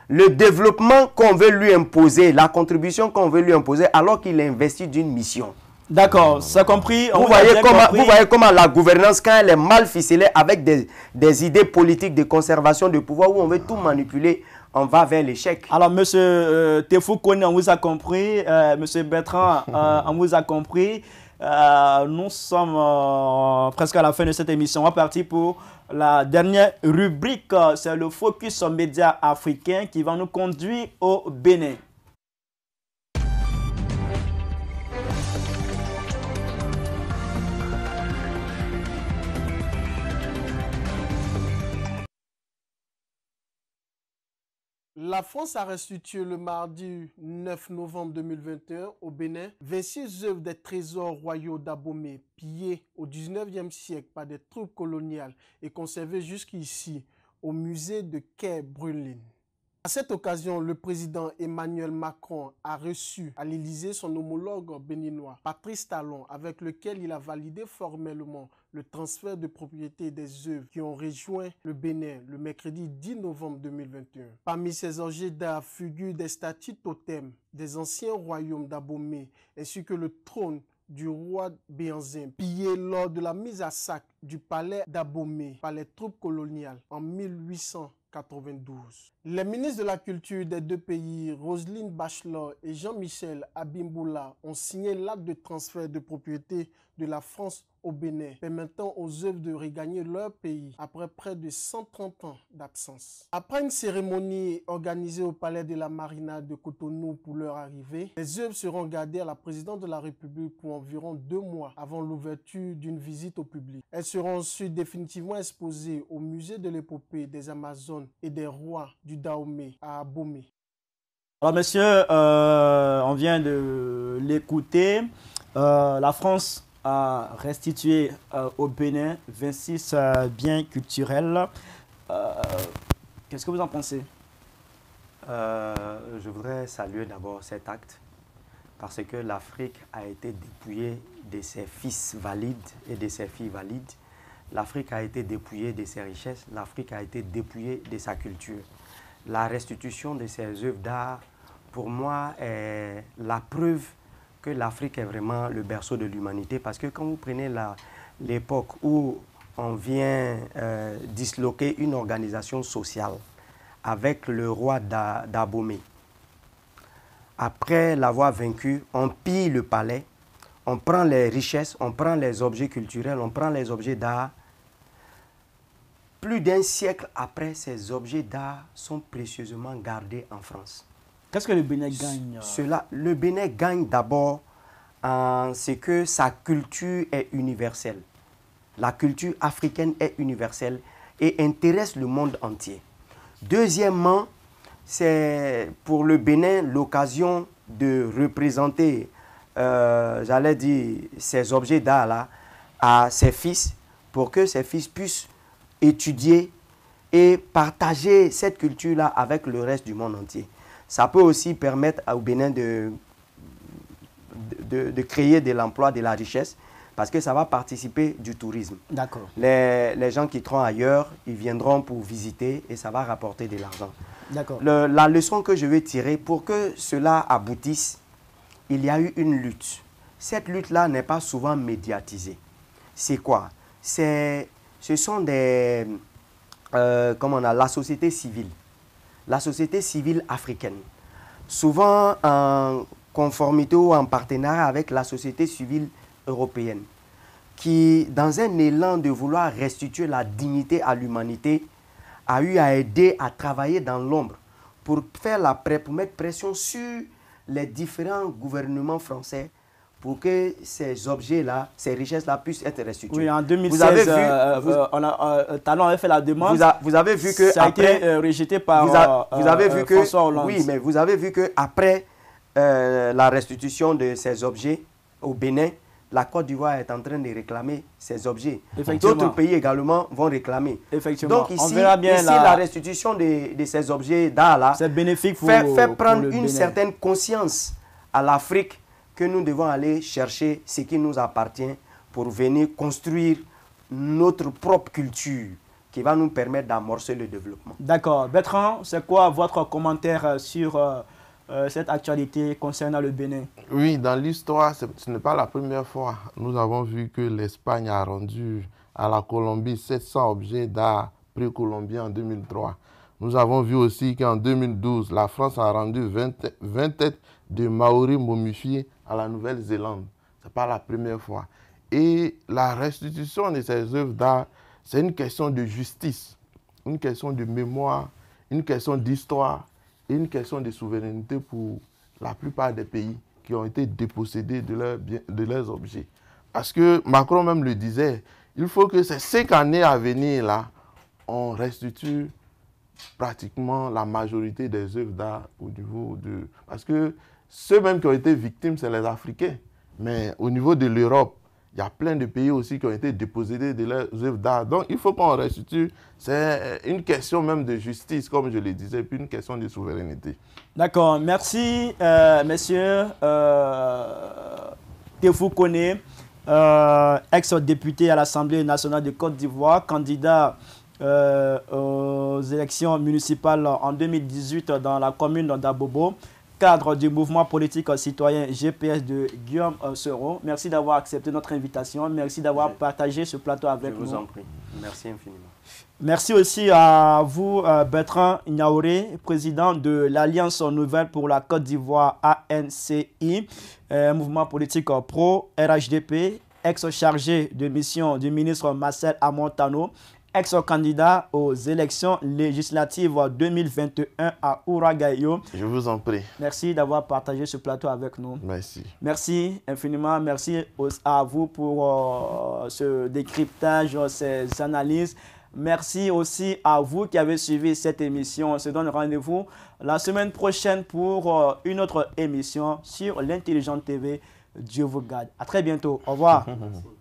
le développement qu'on veut lui imposer, la contribution qu'on veut lui imposer, alors qu'il est investi d'une mission. D'accord, ça compris. vous, voyez comment, vous voyez comment la gouvernance, quand elle est mal ficelée avec des, des idées politiques de conservation de pouvoir, où on veut tout manipuler on va vers l'échec. Alors, monsieur euh, Tefou on vous a compris. M. Euh, monsieur Bertrand, euh, on vous a compris. Euh, nous sommes presque à la fin de cette émission. On va partir pour la dernière rubrique. C'est le Focus médias africains qui va nous conduire au Bénin. La France a restitué le mardi 9 novembre 2021 au Bénin 26 œuvres des trésors royaux d'Abomey pillées au 19e siècle par des troupes coloniales et conservées jusqu'ici au musée de Quai À cette occasion, le président Emmanuel Macron a reçu à l'Élysée son homologue béninois, Patrice Talon, avec lequel il a validé formellement le transfert de propriété des œuvres qui ont rejoint le Bénin le mercredi 10 novembre 2021. Parmi ces objets d'art figurent des statues totems des anciens royaumes d'Abomey ainsi que le trône du roi Béanzin, pillé lors de la mise à sac du palais d'Abomey par les troupes coloniales en 1892. Les ministres de la Culture des deux pays, Roselyne Bachelot et Jean-Michel Abimboula, ont signé l'acte de transfert de propriété de la France au Bénin, permettant aux œuvres de regagner leur pays après près de 130 ans d'absence. Après une cérémonie organisée au palais de la Marina de Cotonou pour leur arrivée, les œuvres seront gardées à la présidente de la République pour environ deux mois avant l'ouverture d'une visite au public. Elles seront ensuite définitivement exposées au musée de l'épopée des Amazones et des rois du à Boumé. Alors, monsieur, euh, on vient de l'écouter. Euh, la France a restitué euh, au Bénin 26 biens culturels. Qu'est-ce que vous en pensez Je voudrais saluer d'abord cet acte parce que l'Afrique a été dépouillée de ses fils valides et de ses filles valides. L'Afrique a été dépouillée de ses richesses, l'Afrique a été dépouillée de sa culture la restitution de ces œuvres d'art, pour moi, est la preuve que l'Afrique est vraiment le berceau de l'humanité. Parce que quand vous prenez l'époque où on vient euh, disloquer une organisation sociale avec le roi d'Abomey, après l'avoir vaincu, on pille le palais, on prend les richesses, on prend les objets culturels, on prend les objets d'art plus d'un siècle après, ces objets d'art sont précieusement gardés en France. Qu'est-ce que le Bénin gagne euh? Cela, Le Bénin gagne d'abord en ce que sa culture est universelle. La culture africaine est universelle et intéresse le monde entier. Deuxièmement, c'est pour le Bénin l'occasion de représenter, euh, j'allais dire, ces objets dart à ses fils pour que ses fils puissent étudier et partager cette culture-là avec le reste du monde entier. Ça peut aussi permettre au Bénin de, de, créer de l'emploi, de la richesse, parce que ça va participer du tourisme. D'accord. Les, gens qui ailleurs, ils viendront pour visiter et ça va rapporter de l'argent. D'accord. la leçon que je veux tirer, pour que cela aboutisse, il y a eu une lutte. Cette lutte-là n'est pas souvent médiatisée. C'est quoi C'est ce sont des... Euh, comment on a la société civile, la société civile africaine, souvent en conformité ou en partenariat avec la société civile européenne, qui, dans un élan de vouloir restituer la dignité à l'humanité, a eu à aider à travailler dans l'ombre pour, faire la, pour mettre pression sur les différents gouvernements français pour que ces objets-là, ces richesses-là puissent être restituées. Oui, en 2016, vous avez euh, euh, on a, euh, avait fait la demande. Vous, avez vu que ça a été rejeté par vous, avez vu que, François Hollande. Oui, mais vous avez vu que après la restitution de ces objets au Bénin, la Côte d'Ivoire est en train de réclamer ces objets. D'autres pays également vont réclamer. Effectivement. Donc ici, on bien la... restitution de, ces objets d'art là, fait, prendre une certaine conscience à l'Afrique que nous devons aller chercher ce qui nous appartient pour venir construire notre propre culture qui va nous permettre d'amorcer le développement. D'accord. Bertrand, c'est quoi votre commentaire euh, sur euh, euh, cette actualité concernant le Bénin Oui, dans l'histoire, ce n'est pas la première fois. Nous avons vu que l'Espagne a rendu à la Colombie 700 objets d'art précolombien en 2003. Nous avons vu aussi qu'en 2012, la France a rendu 20, têtes de Maori momifiés à la Nouvelle-Zélande. Ce n'est pas la première fois. Et la restitution de ces œuvres d'art, c'est une question de justice, une question de mémoire, une question d'histoire et une question de souveraineté pour la plupart des pays qui ont été dépossédés de, de leurs objets. Parce que Macron même le disait, il faut que ces cinq années à venir, là, on restitue pratiquement la majorité des œuvres d'art au niveau de... Parce que ceux mêmes qui ont été victimes, c'est les Africains. Mais au niveau de l'Europe, il y a plein de pays aussi qui ont été déposés de leurs œuvres d'art. Donc, il faut qu'on restitue. C'est euh, une question même de justice, comme je le disais, puis une question de souveraineté. D'accord. Merci, euh, monsieur euh, euh, ex-député à l'Assemblée nationale de Côte d'Ivoire, candidat euh, aux élections municipales en 2018 dans la commune d'Abobo cadre du mouvement politique citoyen GPS de Guillaume euh, Seron. Merci d'avoir accepté notre invitation. Merci d'avoir partagé ce plateau avec nous. Je vous en prie. Merci infiniment. Merci aussi à vous, euh, Bertrand Niaoré, président de l'Alliance Nouvelle pour la Côte d'Ivoire, ANCI, euh, mouvement politique pro-RHDP, ex-chargé de mission du ministre Marcel Amontano ex-candidat aux élections législatives 2021 à Ouragayo. Je vous en prie. Merci d'avoir partagé ce plateau avec nous. Merci. Merci infiniment. Merci à vous pour euh, ce décryptage, ces analyses. Merci aussi à vous qui avez suivi cette émission. On se donne rendez-vous la semaine prochaine pour euh, une autre émission sur l'Intelligent TV. Dieu vous garde. À très bientôt. Au revoir.